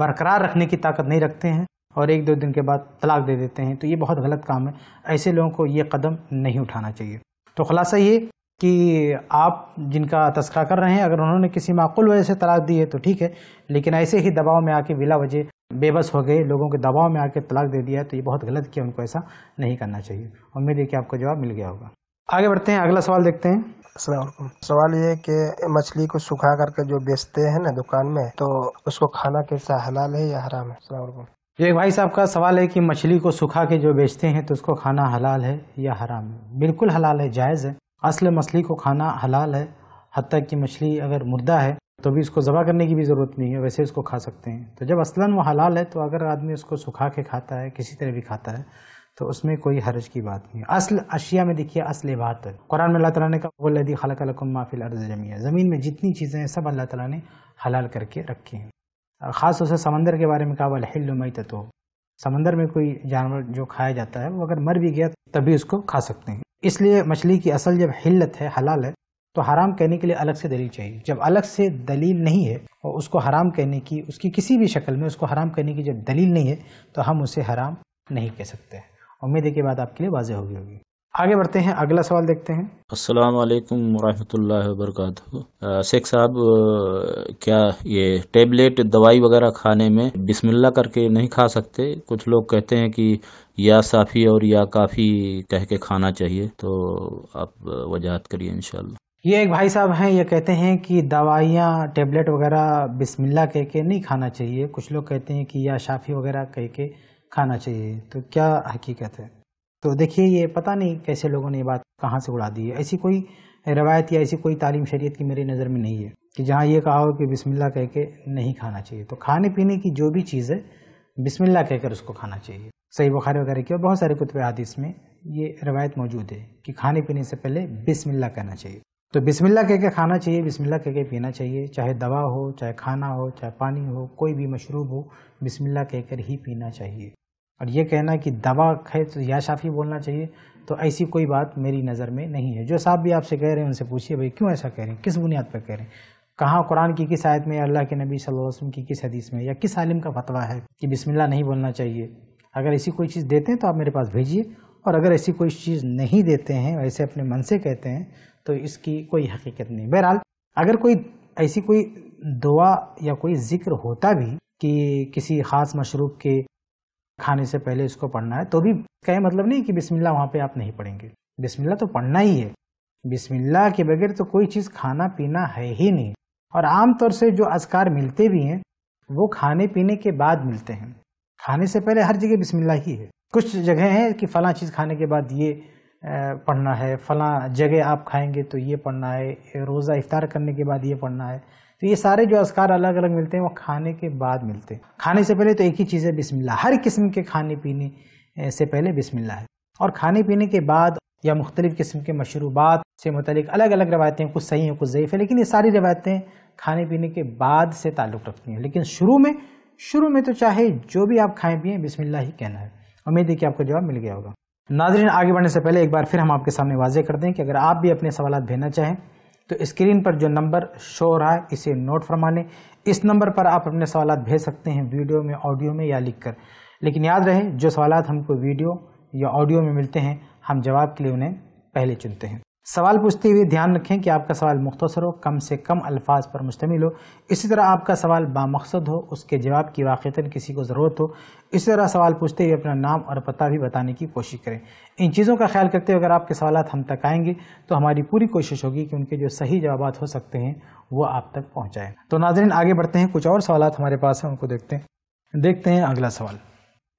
Speaker 1: बरकरार रखने की ताकत नहीं रखते हैं और एक दो दिन के बाद तलाक दे देते हैं तो ये बहुत गलत काम है ऐसे लोगों को ये कदम नहीं उठाना चाहिए तो ख़ुलासा ये कि आप जिनका तस्करा कर रहे हैं अगर उन्होंने किसी माकूल वजह से तलाक दी है तो ठीक है लेकिन ऐसे ही दबाव में आके बिला वजह बेबस हो गए लोगों के दबाव में आके तलाक दे दिया है तो ये बहुत गलत किया उनको ऐसा नहीं करना चाहिए उम्मीद है कि आपको जवाब मिल गया होगा
Speaker 2: आगे बढ़ते हैं अगला सवाल देखते हैं सवाल ये कि मछली को सुखा करके जो बेचते हैं ना दुकान में तो उसको खाना कैसा हलाल है या हराम है
Speaker 1: एक भाई साहब का सवाल है कि मछली को सुखा के जो बेचते हैं तो उसको खाना हलाल है या हराम है बिल्कुल हलाल है जायज़ है असल मछली को खाना हलाल है हती कि मछली अगर मुर्दा है तो भी इसको ज़बा करने की भी ज़रूरत नहीं है वैसे उसको खा सकते हैं तो जब असला वो हलाल है तो अगर आदमी उसको सुखा के खाता है किसी तरह भी खाता है तो उसमें कोई हर्ज की बात नहीं असल अशिया में देखिए असल बात है कुरान में अल्लाह ने कहा वल्लदी खलक माफिल अर्ज है ज़मीन में जितनी चीज़ें हैं सब अल्लाह ताला ने हलाल करके रखी हैं ख़ास तौर से समंदर के बारे में कहा वलहिल मई तो समंदर में कोई जानवर जो खाया जाता है वो अगर मर भी गया तभी उसको खा सकते हैं इसलिए मछली की असल जब हिल्लत है हलाल है तो हराम कहने के लिए अलग से दलील चाहिए जब अलग से दलील नहीं है और उसको हराम कहने की उसकी किसी भी शक्ल में उसको हराम कहने की जब दलील नहीं है तो हम उसे हराम नहीं कह सकते उम्मीद है कि बात आपके लिए वाजह होगी होगी आगे बढ़ते हैं अगला सवाल देखते हैं
Speaker 2: अस्सलाम वालेकुम वरहमतुल्लाहि वबरकातुहू शेख साहब क्या ये टेबलेट दवाई वगैरह खाने में बिस्मिल्लाह करके नहीं खा सकते कुछ लोग कहते हैं कि या साफ़ी और या काफ़ी कह के खाना चाहिए तो आप वजाहत करिए इनशाला
Speaker 1: ये एक भाई साहब हैं ये कहते हैं कि दवाइयाँ टेबलेट वगैरह बिस्मिल्ला कह के नहीं खाना चाहिए कुछ लोग कहते हैं कि या शाफ़ी वगैरह कह के खाना चाहिए तो क्या हकीकत है तो देखिए ये पता नहीं कैसे लोगों ने ये बात कहाँ से उड़ा दी है ऐसी कोई रवायत या ऐसी कोई तालीम शरीयत की मेरी नज़र में नहीं है कि जहाँ ये कहा हो कि बिस्मिल्लाह कह के नहीं खाना चाहिए तो खाने पीने की जो भी चीज़ है बिस्मिल्लाह कहकर उसको खाना चाहिए सही बुखारी वगैरह की और बहुत सारे कुतब हदीस में ये रवायत मौजूद है कि खाने पीने से पहले बिस्मिल्लाह कहना चाहिए तो बिस्मिल्लाह कह के खाना चाहिए बिस्मिल्लाह कह के पीना चाहिए चाहे दवा हो चाहे खाना हो चाहे पानी हो कोई भी मशरूब हो बिस्मिल्लाह कहकर ही पीना चाहिए और ये कहना कि दवा है तो या शाफ़ी बोलना चाहिए तो ऐसी कोई बात मेरी नज़र में नहीं है जो साहब भी आपसे कह रहे हैं उनसे पूछिए भाई क्यों ऐसा कह रहे हैं किस बुनियाद पर कह रहे हैं कहाँ कुरान की किस आयत में अल्लाह के नबी सल्लल्लाहु वसल्लम की किस हदीस में या किस आलिम का फतवा है कि बिस्मिल्लाह नहीं बोलना चाहिए अगर ऐसी कोई चीज़ देते हैं तो आप मेरे पास भेजिए और अगर ऐसी कोई चीज़ नहीं देते हैं ऐसे अपने मन से कहते हैं तो इसकी कोई हकीकत नहीं बहरहाल अगर कोई ऐसी कोई दुआ या कोई ज़िक्र होता भी कि किसी ख़ास मशरूब के खाने से पहले इसको पढ़ना है तो भी कहें मतलब नहीं कि बिस्मिल्लाह वहाँ पे आप नहीं पढ़ेंगे बिस्मिल्लाह तो पढ़ना ही है बिस्मिल्लाह के बगैर तो कोई चीज़ खाना पीना है ही नहीं और आमतौर से जो असकार मिलते भी हैं वो खाने पीने के बाद मिलते हैं खाने से पहले हर जगह बिस्मिल्लाह ही है कुछ जगह हैं कि फ़लाँ चीज़ खाने के बाद ये पढ़ना है फ़लाँ जगह आप खाएंगे तो ये पढ़ना है रोज़ा इफ्तार करने के बाद ये पढ़ना है तो ये सारे जो असकार अलग अलग मिलते हैं वो खाने के बाद मिलते हैं खाने से पहले तो एक ही चीज़ है बिस्मिल्लाह हर किस्म के खाने पीने से पहले बिस्मिल्लाह है और खाने पीने के बाद या मुख्तलिफ़ किस्म के मशरूबात से मुतलिक अलग अलग रवायतें कुछ सही हैं कुछ ज़यीफ़ है लेकिन ये सारी रवायतें खाने पीने के बाद से ताल्लुक़ रखती हैं लेकिन शुरू में शुरू में तो चाहे जो भी आप खाएँ पिए बिस्मिल्ला ही कहना है उम्मीद है कि आपको जवाब मिल गया होगा नाजरन आगे बढ़ने से पहले एक बार फिर हम आपके सामने वाजे कर दें कि अगर आप भी अपने सवाल भेजना चाहें तो स्क्रीन पर जो नंबर शो हो रहा है इसे नोट फरमा लें इस नंबर पर आप अपने सवाल भेज सकते हैं वीडियो में ऑडियो में या लिख कर लेकिन याद रहे जो सवाल हमको वीडियो या ऑडियो में मिलते हैं हम जवाब के लिए उन्हें पहले चुनते हैं सवाल पूछते हुए ध्यान रखें कि आपका सवाल मुख्तर हो कम से कम अल्फाज पर मुश्तमिल हो इसी तरह आपका सवाल बामकसद हो उसके जवाब की वाक़ता किसी को ज़रूरत हो इसी तरह सवाल पूछते हुए अपना नाम और पता भी बताने की कोशिश करें इन चीज़ों का ख्याल करते हुए अगर आपके सवाल हम तक आएंगे तो हमारी पूरी कोशिश होगी कि उनके जो सही जवाब हो सकते हैं वो आप तक पहुँचाएँ तो नाजरन आगे बढ़ते हैं कुछ और सवाल हमारे पास हैं उनको देखते हैं देखते हैं अगला सवाल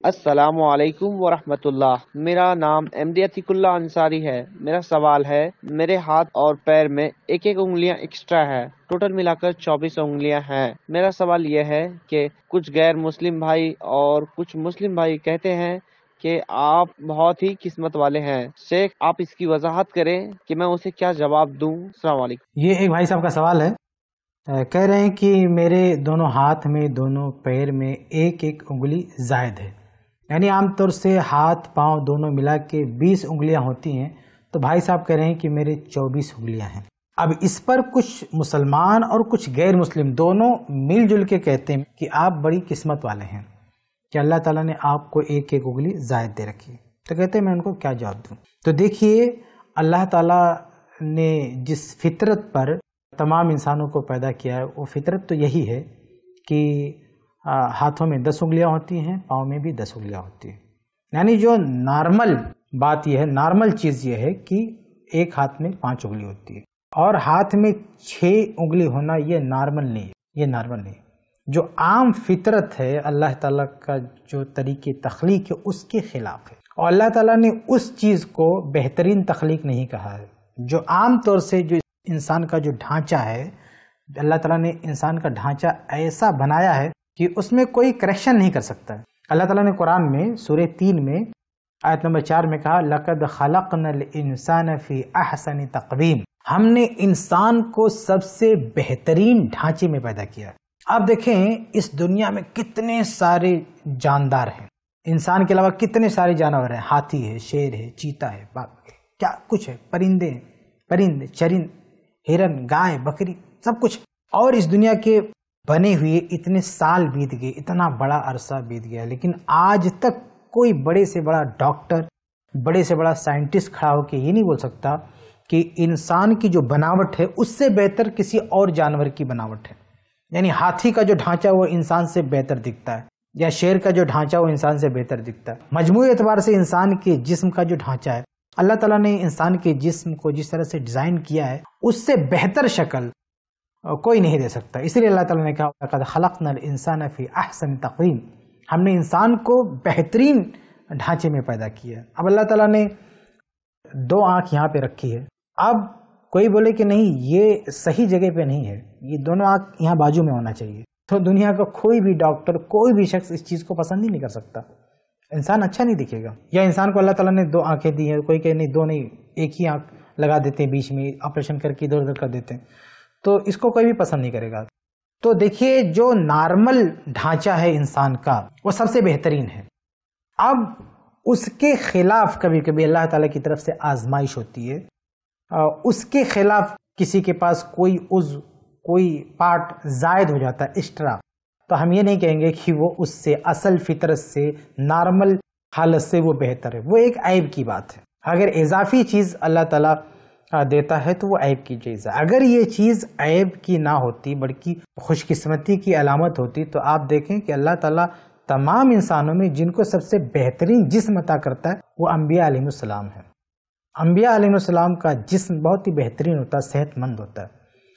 Speaker 2: असलकम वरहमतुल्लाह मेरा नाम एम डी अतिकुल्ला अंसारी है मेरा सवाल है मेरे हाथ और पैर में एक एक उंगलियां एक्स्ट्रा है टोटल मिलाकर 24 उंगलियां हैं मेरा सवाल यह है कि कुछ गैर मुस्लिम भाई और कुछ मुस्लिम भाई कहते हैं कि आप बहुत ही किस्मत वाले हैं शेख आप इसकी वजाहत करें कि मैं उसे क्या जवाब दूँ सलाम
Speaker 1: ये एक भाई साहब का सवाल है कह रहे हैं कि मेरे दोनों हाथ में दोनों पैर में एक एक उंगली जायद है यानी आमतौर से हाथ पांव दोनों मिला के बीस उंगलियां होती हैं तो भाई साहब कह रहे हैं कि मेरे चौबीस उंगलियां हैं अब इस पर कुछ मुसलमान और कुछ गैर मुस्लिम दोनों मिलजुल के कहते हैं कि आप बड़ी किस्मत वाले हैं कि अल्लाह ताला ने आपको एक एक उंगली जायद दे रखी तो कहते हैं मैं उनको क्या जवाब दूँ तो देखिए अल्लाह ताला ने जिस फितरत पर तमाम इंसानों को पैदा किया है वो फितरत तो यही है कि हाथों में दस उंगलियां होती हैं पाँव में भी दस उंगलियां होती हैं यानी जो नॉर्मल बात यह है नॉर्मल चीज़ यह है कि एक हाथ में पांच उंगली होती है और हाथ में छः उंगली होना ये नॉर्मल नहीं है ये नॉर्मल नहीं जो आम फितरत है अल्लाह ताला का जो तरीके तख्लीक है उसके ख़िलाफ़ है और अल्लाह ताला ने उस चीज़ को बेहतरीन तख्लीक नहीं कहा है जो आम तौर से जो इंसान का जो ढांचा है अल्लाह ताला ने इंसान का ढांचा ऐसा बनाया है कि उसमें कोई करेक्शन नहीं कर सकता है अल्लाह ताला ने कुरान में सूर्य तीन में आयत नंबर चार में कहा लकद खलक इंसान फ़ी अहसन तकवीम हमने इंसान को सबसे बेहतरीन ढांचे में पैदा किया आप देखें इस दुनिया में कितने सारे जानदार हैं इंसान के अलावा कितने सारे जानवर हैं हाथी है शेर है चीता है बाघ क्या कुछ है परिंदे हैं परिंद चरिंद हिरन गाय बकरी सब कुछ और इस दुनिया के बने हुए इतने साल बीत गए इतना बड़ा अरसा बीत गया लेकिन आज तक कोई बड़े से बड़ा डॉक्टर बड़े से बड़ा साइंटिस्ट खड़ा होकर ये नहीं बोल सकता कि इंसान की जो बनावट है उससे बेहतर किसी और जानवर की बनावट है यानी हाथी का जो ढांचा वो इंसान से बेहतर दिखता है या शेर का जो ढांचा वो इंसान से बेहतर दिखता है मजमू एतबार से इंसान के जिस्म का जो ढांचा है अल्लाह ताला ने इंसान के जिस्म को जिस तरह से डिज़ाइन किया है उससे बेहतर शक्ल कोई नहीं दे सकता इसलिए अल्लाह ताला ने कहा खलक नल इंसान फ़ी अहसन तकरीम हमने इंसान को बेहतरीन ढांचे में पैदा किया अब अल्लाह ताला ने दो आँख यहाँ पे रखी है अब कोई बोले कि नहीं ये सही जगह पे नहीं है ये दोनों आँख यहाँ बाजू में होना चाहिए तो दुनिया का कोई भी डॉक्टर कोई भी शख्स इस चीज़ को पसंद ही नहीं कर सकता इंसान अच्छा नहीं दिखेगा या इंसान को अल्लाह ताला ने दो आंखें दी हैं कोई कहे नहीं दो नहीं एक ही आंख लगा देते हैं बीच में ऑपरेशन करके इधर उधर कर देते हैं तो इसको कोई भी पसंद नहीं करेगा तो देखिए जो नॉर्मल ढांचा है इंसान का वो सबसे बेहतरीन है अब उसके खिलाफ कभी कभी अल्लाह ताला की तरफ से आजमाइश होती है उसके खिलाफ किसी के पास कोई उज कोई पार्ट जायद हो जाता है एक्स्ट्रा तो हम ये नहीं कहेंगे कि वो उससे असल फितरत से नॉर्मल हालत से वो बेहतर है वो एक ऐब की बात है अगर इजाफी चीज़ अल्लाह ताला देता है तो वो ऐब की चीज़ है अगर ये चीज़ ऐब की ना होती बल्कि खुशकिस्मती की अलामत होती तो आप देखें कि अल्लाह ताला तमाम इंसानों में जिनको सबसे बेहतरीन जिस्म अता करता है वो अम्बिया आलम है अम्बिया आलम का जिस्म बहुत ही बेहतरीन होता है सेहतमंद होता है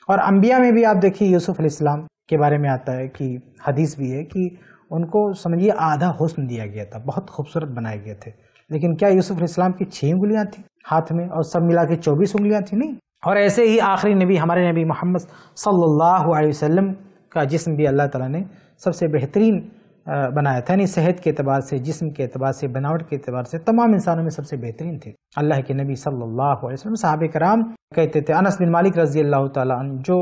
Speaker 1: और अम्बिया में भी आप देखिए यूसुफ़्लाम के बारे में आता है कि हदीस भी है कि उनको समझिए आधा हुस्न दिया गया था बहुत खूबसूरत बनाए गए थे लेकिन क्या यूसुफ अलैहिस्सलाम की छः उंगलियाँ थी हाथ में और सब मिला के चौबीस उंगलियाँ थी नहीं और ऐसे ही आखिरी नबी हमारे नबी मोहम्मद सल्लल्लाहु अलैहि वसल्लम का जिस्म भी अल्लाह ताला ने सबसे बेहतरीन बनाया था यानी सेहत के अतबार से जिस्म के अतबार से बनावट के अतबार से तमाम इंसानों में सबसे बेहतरीन थे अल्लाह के नबी सल्लल्लाहु अलैहि वसल्लम साहब कराम कहते थे अनस बिन मालिक रजी अल्लाह तन जो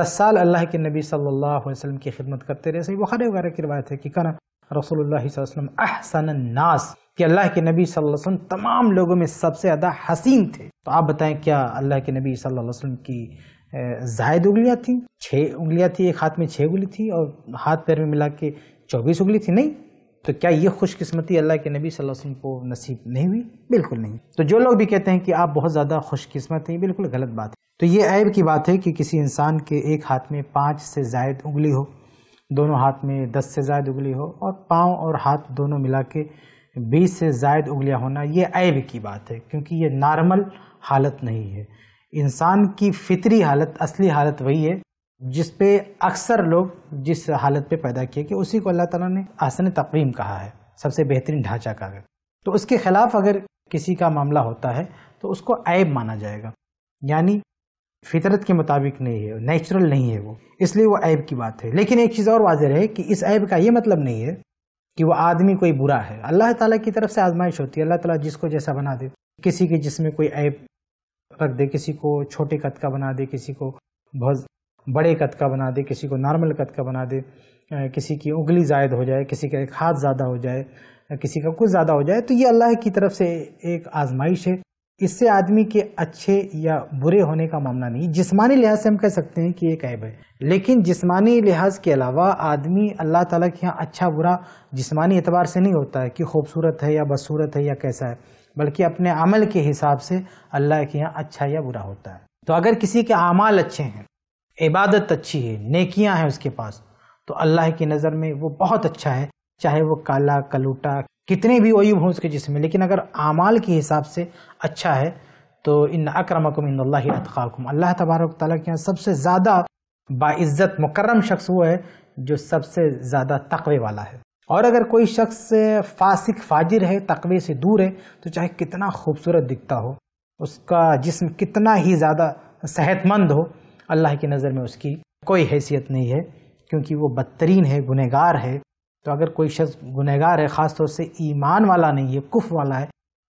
Speaker 1: दस साल अल्लाह के नबी सल्लल्लाहु अलैहि वसल्लम की खिदमत करते रहे सही बुखारी वगैरह की रवायत है कि कहना रसोल्लाम अहसन नास कि अल्लाह के नबी सल्लल्लाहु अलैहि वसल्लम तमाम लोगों में सबसे ज़्यादा हसीन थे तो आप बताएं क्या अल्लाह के नबी सल्लल्लाहु अलैहि वसल्लम की जायद उंगलियाँ थी छः उंगलियाँ थी एक हाथ में छः उंगली थी और हाथ पैर में मिला के चौबीस उंगली थी नहीं तो क्या ये खुशकस्मती अल्लाह के नबी सल्लल्लाहु अलैहि वसल्लम को नसीब नहीं हुई बिल्कुल नहीं तो जो लोग भी कहते हैं कि आप बहुत ज़्यादा खुशकस्मत हैं बिल्कुल गलत बात है तो ये ऐब की बात है कि किसी इंसान के एक हाथ में पाँच से जायद उंगली हो दोनों हाथ में दस से ज़्यादा उंगली हो और पाँव और हाथ दोनों मिला के बीस से ज़्यादा उगलियाँ होना ये ऐब की बात है क्योंकि ये नॉर्मल हालत नहीं है इंसान की फितरी हालत असली हालत वही है जिस पे अक्सर लोग जिस हालत पे पैदा किए कि उसी को अल्लाह ताला ने आसन तकवीम कहा है सबसे बेहतरीन ढांचा कहा तो उसके ख़िलाफ़ अगर किसी का मामला होता है तो उसको ऐब माना जाएगा यानी फितरत के मुताबिक नहीं है नेचुरल नहीं है वो इसलिए वो ऐब की बात है लेकिन एक चीज़ और वाजह है कि इस ऐब का ये मतलब नहीं है कि वो आदमी कोई बुरा है अल्लाह ताला की तरफ से आजमाइश होती है अल्लाह ताला जिसको जैसा बना दे किसी के जिसमें कोई ऐब रख दे किसी को छोटे कद का बना दे किसी को बहुत बड़े कद का बना दे किसी को नॉर्मल कद का बना दे किसी की उंगली जायद हो जाए किसी का एक हाथ ज़्यादा हो जाए किसी का कुछ ज़्यादा हो जाए तो ये अल्लाह की तरफ से एक आजमाइश है इससे आदमी के अच्छे या बुरे होने का मामला नहीं जिस्मानी लिहाज से हम कह सकते हैं कि एक ऐब है लेकिन जिस्मानी लिहाज के अलावा आदमी अल्लाह ताला के यहाँ अच्छा बुरा जिस्मानी एतबार से नहीं होता है कि खूबसूरत है या बदसूरत है या कैसा है बल्कि अपने अमल के हिसाब से अल्लाह के यहाँ अच्छा या बुरा होता है तो अगर किसी के अमाल अच्छे हैं इबादत अच्छी है नेकियाँ हैं उसके पास तो अल्लाह की नज़र में वो बहुत अच्छा है चाहे वो काला कलूटा कितने भी ओयब हों उसके जिसमें लेकिन अगर आमाल के हिसाब से अच्छा है तो इन अक्रमकुम इन अतकाकुम अल्लाह तबारक ताली के यहाँ सबसे ज़्यादा बाज़्ज़त मुकर्रम शख्स वो है जो सबसे ज़्यादा तकवे वाला है और अगर कोई शख्स फासिक फाजिर है तकवे से दूर है तो चाहे कितना खूबसूरत दिखता हो उसका जिसम कितना ही ज़्यादा सेहतमंद हो अल्लाह की नज़र में उसकी कोई हैसियत नहीं है क्योंकि वो बदतरीन है गुनहगार है तो अगर कोई शख्स गुनहगार है ख़ासतौर से ईमान वाला नहीं है कुफ वाला है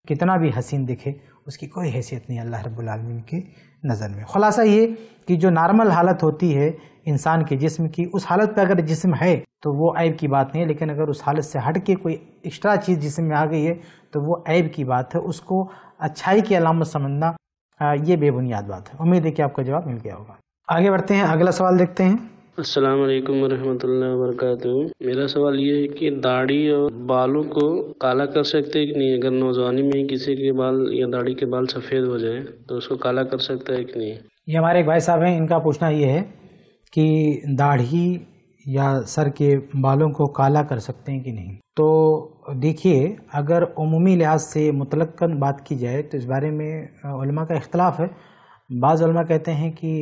Speaker 1: कितना भी हसीन दिखे उसकी कोई हैसियत नहीं अल्लाह रब्बुल की नज़र में खुलासा ये कि जो नॉर्मल हालत होती है इंसान के जिस्म की उस हालत पर अगर जिस्म है तो वो ऐब की बात नहीं है लेकिन अगर उस हालत से हट के कोई एक्स्ट्रा चीज़ जिसम में आ गई है तो वो ऐब की बात है उसको अच्छाई की अलामत समझना ये बेबुनियाद बात है उम्मीद है कि आपका जवाब मिल गया होगा
Speaker 2: आगे बढ़ते हैं अगला सवाल देखते हैं अस्सलाम वालेकुम रहमतुल्लाह वरकत मेरा सवाल ये है कि दाढ़ी और बालों को काला कर सकते हैं कि नहीं अगर नौजवानी में किसी के बाल या दाढ़ी के बाल सफ़ेद हो जाए तो उसको काला कर सकता है कि नहीं
Speaker 1: ये हमारे एक भाई साहब हैं इनका पूछना ये है कि दाढ़ी या सर के बालों को काला कर सकते हैं कि नहीं तो देखिए अगर उमूमी लिहाज से मुतलकन बात की जाए तो इस बारे में का इख्तलाफ है बाज़लमा कहते हैं कि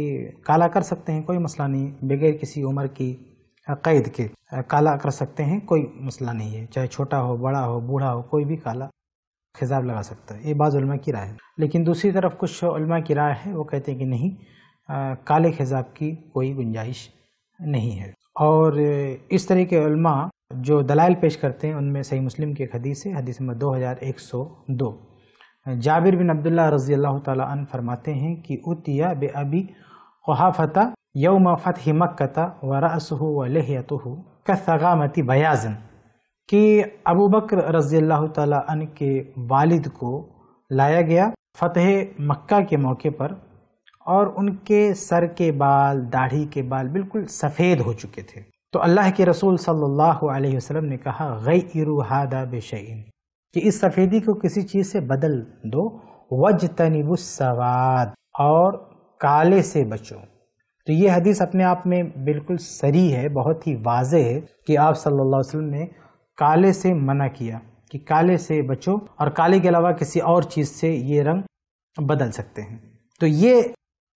Speaker 1: काला कर सकते हैं कोई मसला नहीं बगैर किसी उम्र की क़ैद के काला कर सकते हैं कोई मसला नहीं है चाहे छोटा हो बड़ा हो बूढ़ा हो कोई भी काला खिजाब लगा सकता है ये बाज़ा की राय है लेकिन दूसरी तरफ कुछ की राय है वो कहते हैं कि नहीं आ, काले खिजाब की कोई गुंजाइश नहीं है और इस तरह के जो दलाइल पेश करते हैं उनमें सही मुस्लिम की एक हदीस है हदीस नंबर दो हज़ार एक सौ दो जाबिर बिन अब्दुल्ला रजी अल्लाह तन फरमाते हैं कि उतिया बे अबी खहाफता यौम फ़तह मक्कता व रसहु व लहतु कसगामती बयाजन कि अबू बकर रजी अल्लाह तन के वालिद को लाया गया फ़तह मक्का के मौके पर और उनके सर के बाल दाढ़ी के बाल बिल्कुल सफ़ेद हो चुके थे तो अल्लाह के रसूल सल्लल्लाहु अलैहि वसल्लम ने कहा गई इरुहादा बेशन कि इस सफ़ेदी को किसी चीज़ से बदल दो वज तनिबुसवाद और काले से बचो तो ये हदीस अपने आप में बिल्कुल सरी है बहुत ही वाज है कि आप सल्ला वसलम ने काले से मना किया कि काले से बचो और काले के अलावा किसी और चीज़ से ये रंग बदल सकते हैं तो ये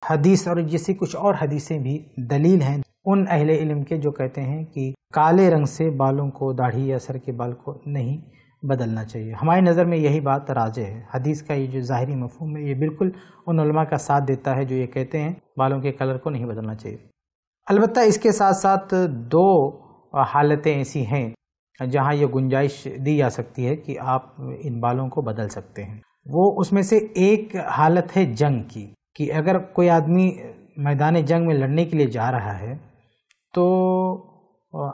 Speaker 1: हदीस और जैसी कुछ और हदीसें भी दलील हैं उन अहले इल्म के जो कहते हैं कि काले रंग से बालों को दाढ़ी या सर के बाल को नहीं बदलना चाहिए हमारी नज़र में यही बात राज है हदीस का ये जो ज़ाहरी मफहम है ये बिल्कुल उन उलमा का साथ देता है जो ये कहते हैं बालों के कलर को नहीं बदलना चाहिए अलबत् इसके साथ साथ दो हालतें ऐसी हैं जहाँ ये गुंजाइश दी जा सकती है कि आप इन बालों को बदल सकते हैं वो उसमें से एक हालत है जंग की कि अगर कोई आदमी मैदान जंग में लड़ने के लिए जा रहा है तो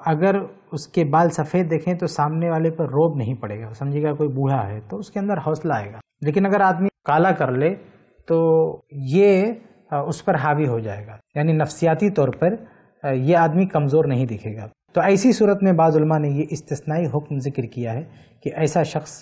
Speaker 1: अगर उसके बाल सफ़ेद देखें तो सामने वाले पर रोब नहीं पड़ेगा समझिएगा कोई बूढ़ा है तो उसके अंदर हौसला आएगा लेकिन अगर आदमी काला कर ले तो ये उस पर हावी हो जाएगा यानी नफसियाती तौर पर यह आदमी कमज़ोर नहीं दिखेगा तो ऐसी सूरत में बाज़ुलमा ने यह इस्तनाई हुक्म जिक्र किया है कि ऐसा शख्स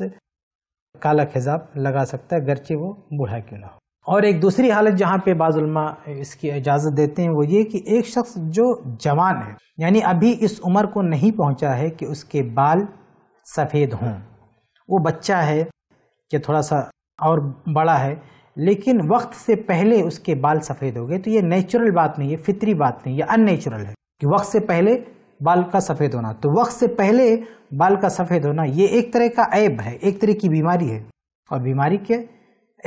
Speaker 1: काला खिजाब लगा सकता है गरचे वो बूढ़ा क्यों ना हो और एक दूसरी हालत जहाँ पे बाज़ुलमा इसकी इजाज़त देते हैं वो ये कि एक शख्स जो जवान है यानी अभी इस उम्र को नहीं पहुँचा है कि उसके बाल सफ़ेद हों वो बच्चा है कि थोड़ा सा और बड़ा है लेकिन वक्त से पहले उसके बाल सफ़ेद हो गए तो ये नेचुरल बात नहीं है फितरी बात नहीं ये अननेचुरल है कि वक्त से पहले बाल का सफ़ेद होना तो वक्त से पहले बाल का सफ़ेद होना ये एक तरह का ऐब है एक तरह की बीमारी है और बीमारी के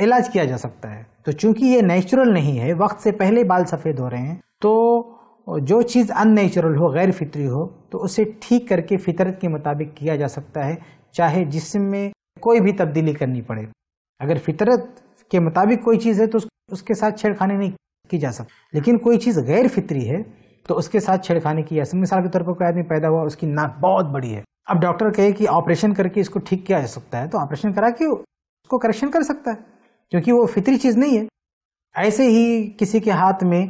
Speaker 1: इलाज किया जा सकता है तो चूंकि ये नेचुरल नहीं है वक्त से पहले बाल सफ़ेद हो रहे हैं तो जो चीज़ अननेचुरल हो गैर फितरी हो तो उसे ठीक करके फितरत के मुताबिक किया जा सकता है चाहे जिसम में कोई भी तब्दीली करनी पड़े अगर फितरत के मुताबिक कोई चीज़ है तो उसके साथ छेड़खानी नहीं की जा सकती लेकिन कोई चीज़ गैर फितरी है तो उसके साथ छेड़खानी की जा सकती मिसाल के तौर पर कोई आदमी पैदा हुआ उसकी नाक बहुत बड़ी है अब डॉक्टर कहे कि ऑपरेशन करके इसको ठीक किया जा सकता है तो ऑपरेशन करा के उसको करेक्शन कर सकता है क्योंकि वो फितरी चीज़ नहीं है ऐसे ही किसी के हाथ में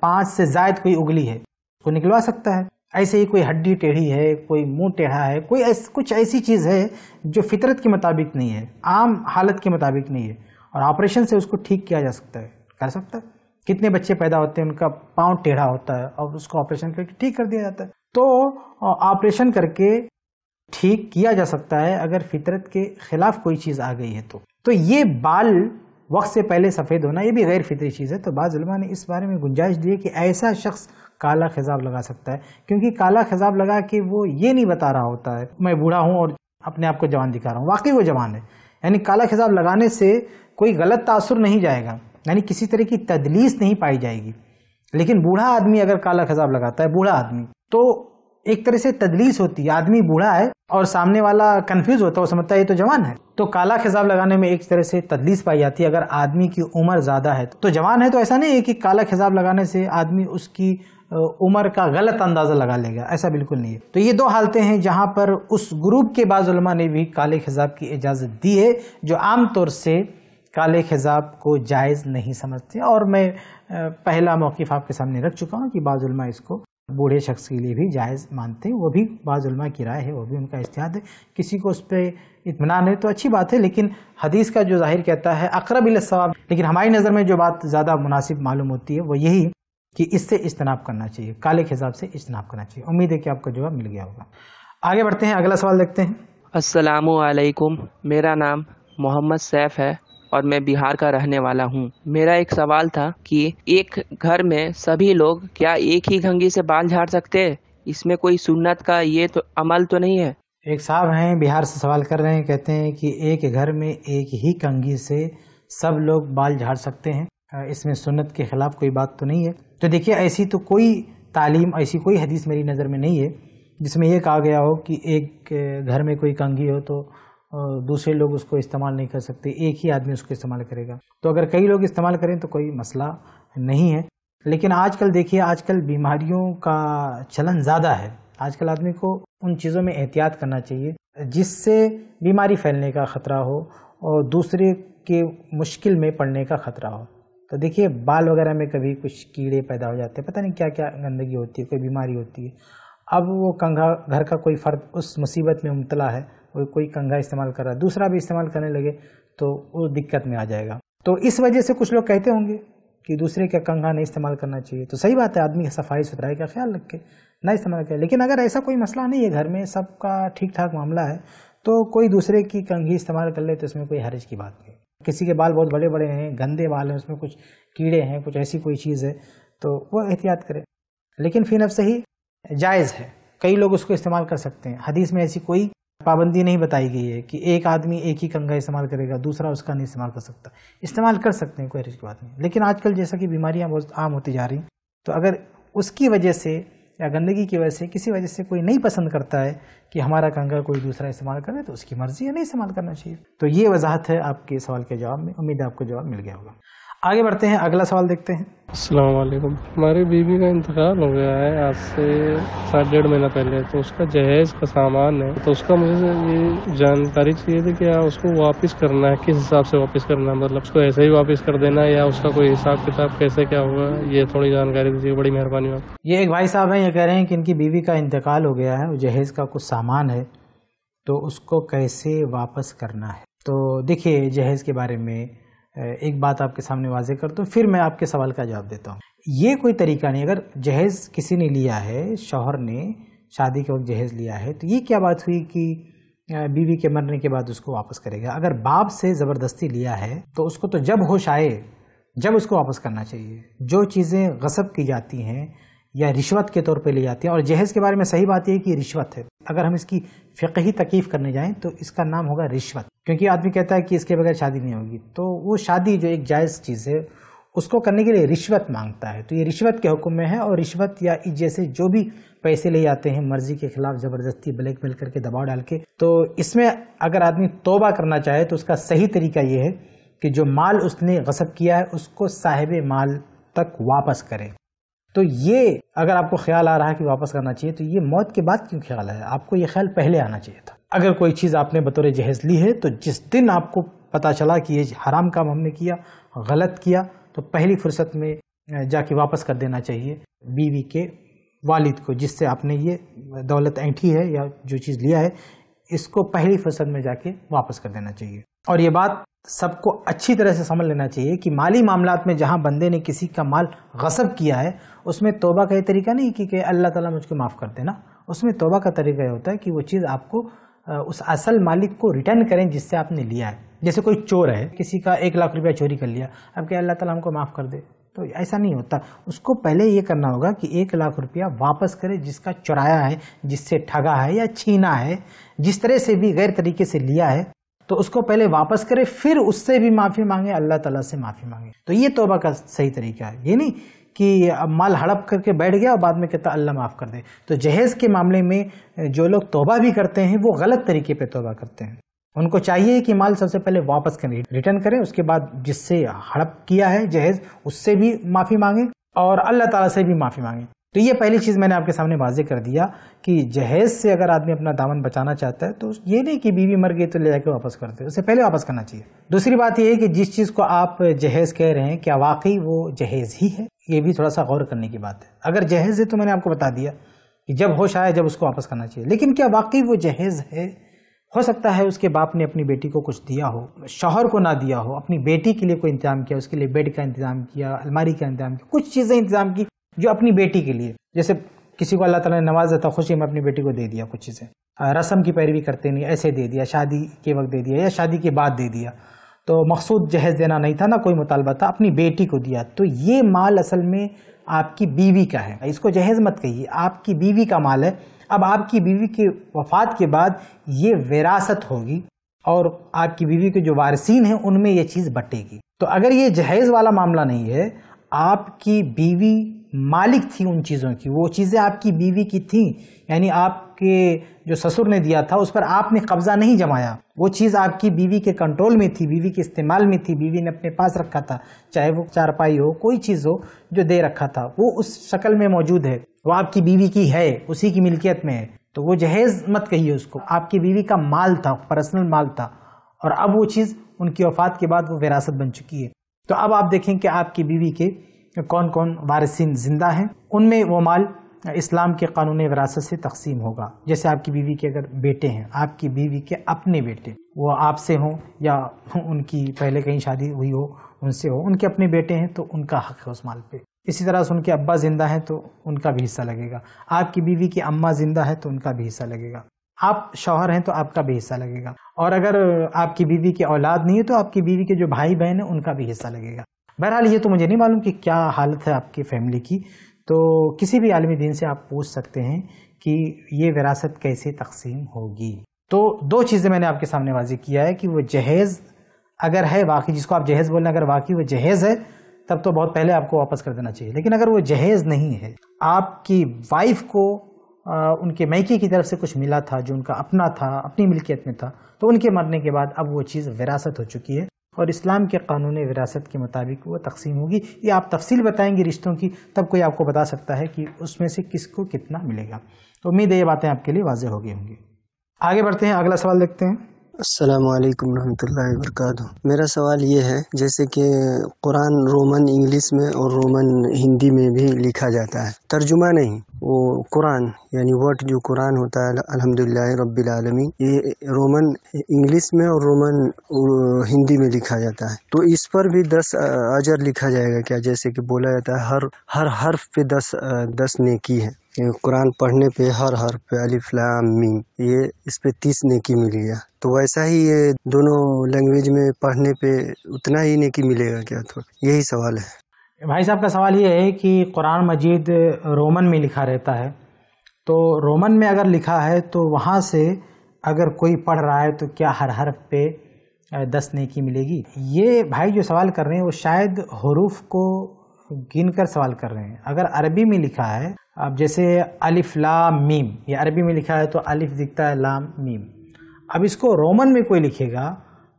Speaker 1: पांच से जायद कोई उगली है उसको निकलवा सकता है ऐसे ही कोई हड्डी टेढ़ी है कोई मुंह टेढ़ा है कोई ऐस, कुछ ऐसी चीज़ है जो फितरत के मुताबिक नहीं है आम हालत के मुताबिक नहीं है और ऑपरेशन से उसको ठीक किया जा सकता है कर सकता है कितने बच्चे पैदा होते हैं उनका पाँव टेढ़ा होता है और उसको ऑपरेशन करके ठीक कर दिया जाता है तो ऑपरेशन करके ठीक किया जा सकता है अगर फितरत के खिलाफ कोई चीज़ आ गई है तो तो ये बाल वक्त से पहले सफ़ेद होना ये भी गैर फितरी चीज़ है तो बाज़ा ने इस बारे में गुंजाइश दी है कि ऐसा शख्स काला खिजाब लगा सकता है क्योंकि काला खिजाब लगा के वो ये नहीं बता रहा होता है मैं बूढ़ा हूँ और अपने आप को जवान दिखा रहा हूँ वाकई वो जवान है यानी काला खिजाब लगाने से कोई गलत तासर नहीं जाएगा यानी किसी तरह की तदलीस नहीं पाई जाएगी लेकिन बूढ़ा आदमी अगर काला खिजाब लगाता है बूढ़ा आदमी तो एक तरह से तदलीस होती है आदमी बूढ़ा है और सामने वाला कंफ्यूज होता है समझता है ये तो जवान है तो काला खिजाब लगाने में एक तरह से तदलीस पाई जाती है अगर आदमी की उम्र ज़्यादा है तो।, तो जवान है तो ऐसा नहीं है कि काला खिजाब लगाने से आदमी उसकी उम्र का गलत अंदाज़ा लगा लेगा ऐसा बिल्कुल नहीं है तो ये दो हालतें हैं जहाँ पर उस ग्रुप के बाजुलमा ने भी काले खिजाब की इजाज़त दी है जो आमतौर से काले खिजाब को जायज़ नहीं समझते और मैं पहला मौकफ आपके सामने रख चुका हूँ कि बाजुलमा इसको बूढ़े शख्स के लिए भी जायज़ मानते हैं वो भी बाज़ुलमा की राय है वो भी उनका इश्तिहाद है किसी को उस पर इतमान है तो अच्छी बात है लेकिन हदीस का जो जाहिर कहता है अकरब सवाब लेकिन हमारी नज़र में जो बात ज़्यादा मुनासिब मालूम होती है वो यही कि इससे इज्तनाब करना चाहिए काले के हिसाब से इज्तनाब करना चाहिए उम्मीद है कि आपका जवाब मिल गया होगा
Speaker 2: आगे बढ़ते हैं अगला सवाल देखते हैं असलकुम मेरा नाम मोहम्मद सैफ़ है और मैं बिहार का रहने वाला हूँ मेरा एक सवाल था कि एक घर में सभी लोग क्या एक ही घंगी से बाल झाड़ सकते हैं इसमें कोई सुन्नत का ये तो अमल तो नहीं है
Speaker 1: एक साहब हैं बिहार से सवाल कर रहे हैं कहते हैं कि एक घर में एक ही कंगी से सब लोग बाल झाड़ सकते हैं इसमें सुन्नत के खिलाफ कोई बात तो नहीं है तो देखिए ऐसी तो कोई तालीम ऐसी कोई हदीस मेरी नज़र में नहीं है जिसमें यह कहा गया हो कि एक घर में कोई कंगी हो तो दूसरे लोग उसको इस्तेमाल नहीं कर सकते एक ही आदमी उसको इस्तेमाल करेगा तो अगर कई लोग इस्तेमाल करें तो कोई मसला नहीं है लेकिन आजकल देखिए आजकल बीमारियों का चलन ज़्यादा है आजकल आदमी को उन चीज़ों में एहतियात करना चाहिए जिससे बीमारी फैलने का ख़तरा हो और दूसरे के मुश्किल में पड़ने का ख़तरा हो तो देखिए बाल वगैरह में कभी कुछ कीड़े पैदा हो जाते हैं पता नहीं क्या क्या गंदगी होती है कोई बीमारी होती है अब वो कंघा घर का कोई फ़र्द उस मुसीबत में मुबतला है और कोई कंघा इस्तेमाल कर रहा है दूसरा भी इस्तेमाल करने लगे तो वो दिक्कत में आ जाएगा तो इस वजह से कुछ लोग कहते होंगे कि दूसरे का कंघा नहीं इस्तेमाल करना चाहिए तो सही बात है आदमी सफाई सुथराई का ख्याल रख के ना इस्तेमाल करें लेकिन अगर ऐसा कोई मसला नहीं है घर में सबका ठीक ठाक मामला है तो कोई दूसरे की कंघी इस्तेमाल कर ले तो इसमें कोई हरज की बात नहीं किसी के बाल बहुत बड़े बड़े हैं गंदे बाल हैं उसमें कुछ कीड़े हैं कुछ ऐसी कोई चीज़ है तो वह एहतियात करें लेकिन फिर नफ से ही जायज़ है कई लोग उसको इस्तेमाल कर सकते हैं हदीस में ऐसी कोई पाबंदी नहीं बताई गई है कि एक आदमी एक ही कंघा इस्तेमाल करेगा दूसरा उसका नहीं इस्तेमाल कर सकता इस्तेमाल कर सकते हैं कोई अच्छी बात नहीं लेकिन आजकल जैसा कि बीमारियाँ बहुत आम होती जा रही तो अगर उसकी वजह से या गंदगी की वजह से किसी वजह से कोई नहीं पसंद करता है कि हमारा कंघा कोई दूसरा इस्तेमाल करे तो उसकी मर्जी है नहीं इस्तेमाल करना चाहिए तो ये वजाहत है आपके सवाल के जवाब में उम्मीद है आपको जवाब मिल गया होगा आगे बढ़ते हैं अगला सवाल देखते हैं
Speaker 2: असलकुम हमारी बीवी का इंतकाल हो गया है आज से सात डेढ़ महीना पहले तो उसका जहेज का सामान है तो उसका मुझे ये जानकारी चाहिए थी कि उसको वापस करना है किस हिसाब से वापस करना है मतलब उसको ऐसे ही वापस कर देना है या उसका कोई हिसाब किताब कैसे क्या होगा ये थोड़ी जानकारी दीजिए बड़ी मेहरबानी होगी
Speaker 1: ये एक भाई साहब हैं ये कह रहे हैं कि इनकी बीवी का इंतकाल हो गया है जहेज का कुछ सामान है तो उसको कैसे वापस करना है तो देखिए जहेज़ के बारे में एक बात आपके सामने वाजे कर दूँ फिर मैं आपके सवाल का जवाब देता हूँ ये कोई तरीका नहीं अगर जहेज़ किसी ने लिया है शौहर ने शादी के वक्त जहेज़ लिया है तो ये क्या बात हुई कि बीवी के मरने के बाद उसको वापस करेगा अगर बाप से ज़बरदस्ती लिया है तो उसको तो जब होश आए जब उसको वापस करना चाहिए जो चीज़ें गसब की जाती हैं या रिश्वत के तौर पे ली जाती हैं और जहेज़ के बारे में सही बात यह है कि रिश्वत है अगर हम इसकी फ़िकही तकीफ़ करने जाएं तो इसका नाम होगा रिश्वत क्योंकि आदमी कहता है कि इसके बगैर शादी नहीं होगी तो वो शादी जो एक जायज़ चीज़ है उसको करने के लिए रिश्वत मांगता है तो ये रिश्वत के हुक्म में है और रिश्वत या जैसे जो भी पैसे ले जाते हैं मर्जी के खिलाफ ज़बरदस्ती ब्लैक मेल करके दबाव डाल के तो इसमें अगर आदमी तोबा करना चाहे तो उसका सही तरीका ये है कि जो माल उसने गसब किया है उसको साहिब माल तक वापस करें तो ये अगर आपको ख्याल आ रहा है कि वापस करना चाहिए तो ये मौत के बाद क्यों ख्याल है आपको ये ख्याल पहले आना चाहिए था अगर कोई चीज़ आपने बतौर जहेज ली है तो जिस दिन आपको पता चला कि ये हराम काम हमने किया गलत किया तो पहली फुर्सत में जाके वापस कर देना चाहिए बीवी के वालिद को जिससे आपने ये दौलत ऐठी है या जो चीज़ लिया है इसको पहली फुर्सत में जाके वापस कर देना चाहिए और ये बात सबको अच्छी तरह से समझ लेना चाहिए कि माली मामला में जहाँ बंदे ने किसी का माल गसब किया है उसमें तोबा का ये तरीका नहीं कि, अल्लाह ताला मुझको माफ़ कर देना उसमें तोबा का तरीका ये होता है कि वो चीज़ आपको उस असल मालिक को रिटर्न करें जिससे आपने लिया है जैसे कोई चोर है किसी का एक लाख रुपया चोरी कर लिया अब क्या अल्लाह ताला हमको माफ़ कर दे तो ऐसा नहीं होता उसको पहले ये करना होगा कि एक लाख रुपया वापस करे जिसका चुराया है जिससे ठगा है या छीना है जिस तरह से भी गैर तरीके से लिया है तो उसको पहले वापस करे फिर उससे भी माफ़ी मांगे अल्लाह ताला से माफ़ी मांगे तो ये तोबा का सही तरीका है ये नहीं कि अब माल हड़प करके बैठ गया और बाद में कहता अल्लाह माफ़ कर दे तो जहेज़ के मामले में जो लोग तोबा भी करते हैं वो गलत तरीके पे तोबा करते हैं उनको चाहिए कि माल सबसे पहले वापस करें रिटर्न करें उसके बाद जिससे हड़प किया है जहेज़ उससे भी माफ़ी मांगे और अल्लाह ताला से भी माफ़ी मांगे तो ये पहली चीज़ मैंने आपके सामने वाजे कर दिया कि जहेज़ से अगर आदमी अपना दामन बचाना चाहता है तो ये नहीं कि बीवी मर गई तो ले जाके वापस कर दे उससे पहले वापस करना चाहिए दूसरी बात यह है कि जिस चीज़ को आप जहेज़ कह रहे हैं क्या वाकई वो जहेज़ ही है ये भी थोड़ा सा गौर करने की बात है अगर जहेज़ है तो मैंने आपको बता दिया कि जब होश आए जब उसको वापस करना चाहिए लेकिन क्या वाकई वो जहेज़ है हो सकता है उसके बाप ने अपनी बेटी को कुछ दिया हो शौहर को ना दिया हो अपनी बेटी के लिए कोई इंतजाम किया उसके लिए बेड का इंतजाम किया अलमारी का इंतजाम किया कुछ चीज़ें इंतजाम की जो अपनी बेटी के लिए जैसे किसी को अल्लाह ताला ने नवाज देता खुशी में अपनी बेटी को दे दिया कुछ चीज़ें रस्म की पैरवी करते नहीं ऐसे दे दिया शादी के वक्त दे दिया या शादी के बाद दे दिया तो मकसूद जहेज़ देना नहीं था ना कोई मुतालबा था अपनी बेटी को दिया तो ये माल असल में आपकी बीवी का है इसको जहेज़ मत कहिए आपकी बीवी का माल है अब आपकी बीवी के वफात के बाद ये विरासत होगी और आपकी बीवी के जो वारसीन हैं उनमें ये चीज़ बटेगी तो अगर ये जहेज़ वाला मामला नहीं है आपकी बीवी मालिक थी उन चीज़ों की वो चीज़ें आपकी बीवी की थी यानी आपके जो ससुर ने दिया था उस पर आपने कब्ज़ा नहीं जमाया वो चीज़ आपकी बीवी के कंट्रोल में थी बीवी के इस्तेमाल में थी बीवी ने अपने पास रखा था चाहे वो चारपाई हो कोई चीज़ हो जो दे रखा था वो उस शक्ल में मौजूद है वो आपकी बीवी की है उसी की मिल्कियत में है तो वो जहेज़ मत कहिए उसको आपकी बीवी का माल था पर्सनल माल था और अब वो चीज़ उनकी वफात के बाद वो विरासत बन चुकी है तो अब आप देखें कि आपकी बीवी के कौन कौन वारसिन ज़िंदा हैं उनमें वो माल इस्लाम के कानून विरासत से तकसीम होगा जैसे आपकी बीवी के अगर बेटे हैं आपकी बीवी के अपने बेटे वो आपसे हों या उनकी पहले कहीं शादी हुई हो उनसे हो उनके अपने बेटे हैं तो उनका हक है उस माल पे इसी तरह से उनके अब्बा ज़िंदा हैं तो उनका भी हिस्सा लगेगा आपकी बीवी की अम्मा ज़िंदा है तो उनका भी हिस्सा लगेगा आप शौहर हैं तो आपका भी हिस्सा लगेगा और अगर आपकी बीवी की औलाद नहीं है तो आपकी बीवी के जो भाई बहन हैं उनका भी हिस्सा लगेगा बहरहाल ये तो मुझे नहीं मालूम कि क्या हालत है आपकी फैमिली की तो किसी भी आलमी दिन से आप पूछ सकते हैं कि ये विरासत कैसे तकसीम होगी तो दो चीज़ें मैंने आपके सामने वाजी किया है कि वो जहेज़ अगर है वाकई जिसको आप जहेज़ बोल रहे हैं अगर वाकई वो जहेज़ है तब तो बहुत पहले आपको वापस कर देना चाहिए लेकिन अगर वो जहेज़ नहीं है आपकी वाइफ को आ, उनके मैके की तरफ से कुछ मिला था जो उनका अपना था अपनी मिल्कियत में था तो उनके मरने के बाद अब वो चीज़ विरासत हो चुकी है और इस्लाम के कानून विरासत के मुताबिक वो तकसीम होगी ये आप तफसील बताएंगे रिश्तों की तब कोई आपको बता सकता है कि उसमें से किसको कितना मिलेगा तो उम्मीद है ये बातें आपके लिए वाजह हो गई होंगी
Speaker 2: आगे बढ़ते हैं अगला सवाल देखते हैं असलम वरहमल्ला वरक मेरा सवाल ये है जैसे कि कुरान रोमन इंग्लिश में और रोमन हिंदी में भी लिखा जाता है तर्जुमा नहीं वो कुरान यानी वर्ड जो कुरान होता है अलहमदिल्ला रबालमी ये रोमन इंग्लिश में और रोमन हिंदी में लिखा जाता है तो इस पर भी दस अजर लिखा जाएगा क्या जैसे कि बोला जाता है हर हर हर्फ पे दस दस नेकी है कुरान पढ़ने पे हर हर पे अलिफ्लाम मीम ये इस पे तीस नेकी है तो वैसा ही ये दोनों लैंग्वेज में पढ़ने पे उतना ही नेकी मिलेगा क्या तो यही सवाल है भाई
Speaker 1: साहब का सवाल ये है कि कुरान मजीद रोमन में लिखा रहता है तो रोमन में अगर लिखा है तो वहाँ से अगर कोई पढ़ रहा है तो क्या हर हर पे दस नेकी मिलेगी ये भाई जो सवाल कर रहे हैं वो शायद हरूफ को गिन कर सवाल कर रहे हैं अगर अरबी में लिखा है अब जैसे अलिफ ला मीम ये अरबी में लिखा है तो अलिफ दिखता है लाम मीम अब इसको रोमन में कोई लिखेगा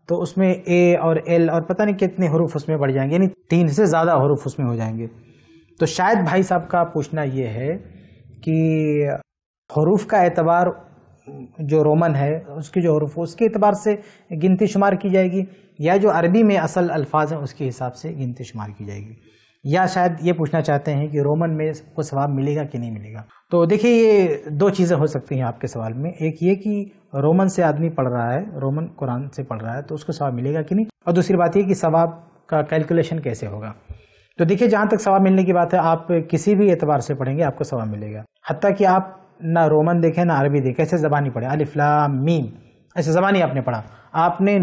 Speaker 1: तो उसमें ए और एल और पता नहीं कितने हरूफ उसमें बढ़ जाएंगे यानी तीन से ज़्यादा हरूफ उसमें हो जाएंगे तो शायद भाई साहब का पूछना ये है कि हरूफ का एतबार जो रोमन है उसके जो हरूफ उसके एतबार से गिनती शुमार की जाएगी या जो अरबी में असल अल्फाज हैं उसके हिसाब से गिनती शुमार की जाएगी या शायद ये पूछना चाहते हैं कि रोमन में को सवाब मिलेगा कि नहीं मिलेगा तो देखिए ये दो चीज़ें हो सकती हैं आपके सवाल में एक ये कि रोमन से आदमी पढ़ रहा है रोमन कुरान से पढ़ रहा है तो उसको सवाब मिलेगा कि नहीं और दूसरी बात ये कि सवाब का कैलकुलेशन कैसे होगा तो देखिए जहाँ तक सवाब मिलने की बात है आप किसी भी एतबार से पढ़ेंगे आपको सवाब मिलेगा हती कि आप ना रोमन देखें ना अरबी देखें ऐसे ज़बानी पढ़े अलिफ्ला मीम ऐसे ज़बानी आपने पढ़ा आपने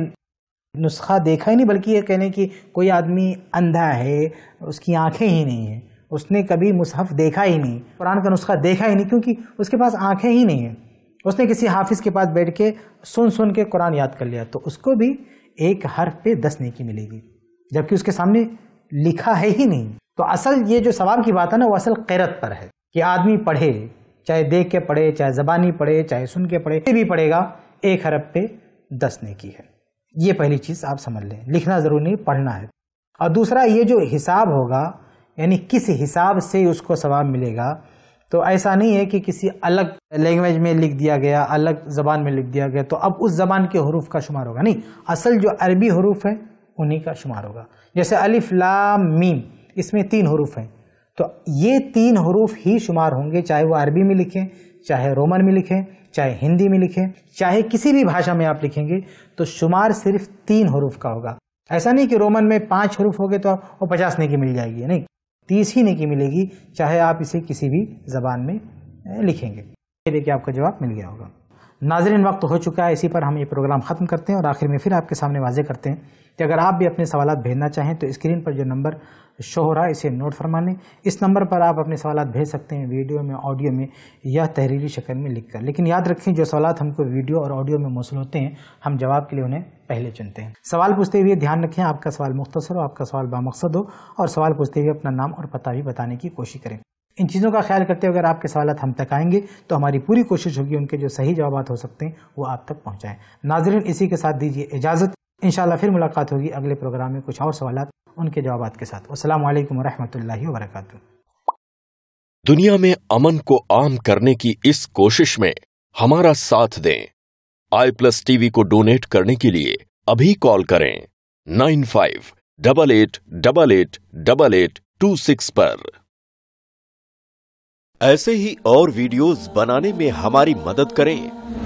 Speaker 1: नुस्खा देखा ही नहीं बल्कि ये कहने कि कोई आदमी अंधा है उसकी आंखें ही नहीं हैं उसने कभी मुसहफ़ देखा ही नहीं कुरान का नुस्खा देखा ही नहीं क्योंकि उसके पास आँखें ही नहीं हैं उसने किसी हाफिज़ के पास बैठ के सुन सुन के कुरान याद कर लिया तो उसको भी एक हर्फ पे दस नेकी मिलेगी जबकि उसके सामने लिखा है ही नहीं तो असल ये जो सवाब की बात है ना वो असल कैरत पर है कि आदमी पढ़े चाहे देख के पढ़े चाहे ज़बानी पढ़े चाहे सुन के पढ़े भी पढ़ेगा एक हरफ पे दस नेकी है ये पहली चीज़ आप समझ लें लिखना ज़रूरी नहीं पढ़ना है और दूसरा ये जो हिसाब होगा यानी किस हिसाब से उसको सवाब मिलेगा तो ऐसा नहीं है कि किसी अलग लैंग्वेज में लिख दिया गया अलग ज़बान में लिख दिया गया तो अब उस ज़बान के हरूफ का शुमार होगा नहीं असल जो अरबी हरूफ है उन्हीं का शुमार होगा जैसे अलिफ लाम मीम इसमें तीन हरूफ हैं तो ये तीन हरूफ ही शुमार होंगे चाहे वो अरबी में लिखें चाहे रोमन में लिखें चाहे हिंदी में लिखें चाहे किसी भी भाषा में आप लिखेंगे तो शुमार सिर्फ तीन हरूफ का होगा ऐसा नहीं कि रोमन में पाँच हरूफ हो गए तो वो पचास नहीं की मिल जाएगी नहीं तीस ही की मिलेगी चाहे आप इसे किसी भी ज़बान
Speaker 2: में
Speaker 1: लिखेंगे देखिए आपका जवाब मिल गया होगा नाजरन वक्त हो चुका है इसी पर हम ये प्रोग्राम ख़त्म करते हैं और आखिर में फिर आपके सामने वाजे करते हैं तो अगर आप भी अपने सवाल भेजना चाहें तो स्क्रीन पर जो नंबर शो हो रहा है इसे नोट फरमा लें इस नंबर पर आप अपने सवाल भेज सकते हैं वीडियो में ऑडियो में या तहरीरी शक्ल में लिख कर लेकिन याद रखें जो सवाल हमको वीडियो और ऑडियो में मौसू होते हैं हम जवाब के लिए उन्हें पहले चुनते हैं सवाल पूछते हुए ध्यान रखें आपका सवाल मुख्तर हो आपका सवाल बामकसद हो और सवाल पूछते हुए अपना नाम और पता भी बताने की कोशिश करें इन चीज़ों का ख्याल करते हुए अगर आपके सवाल हम तक आएंगे तो हमारी पूरी कोशिश होगी उनके जो सही जवाब हो सकते हैं वो आप तक पहुँचाएँ नाजरन इसी के साथ दीजिए इजाज़त इन फिर मुलाकात होगी अगले प्रोग्राम में कुछ और सवाल उनके जवाब के साथ असल वरहमल वरक
Speaker 2: दुनिया में अमन को आम करने की इस कोशिश में हमारा साथ दें आई प्लस टीवी को डोनेट करने के लिए अभी कॉल करें nine five double eight double eight double eight two six पर ऐसे ही और वीडियोस बनाने में हमारी मदद करें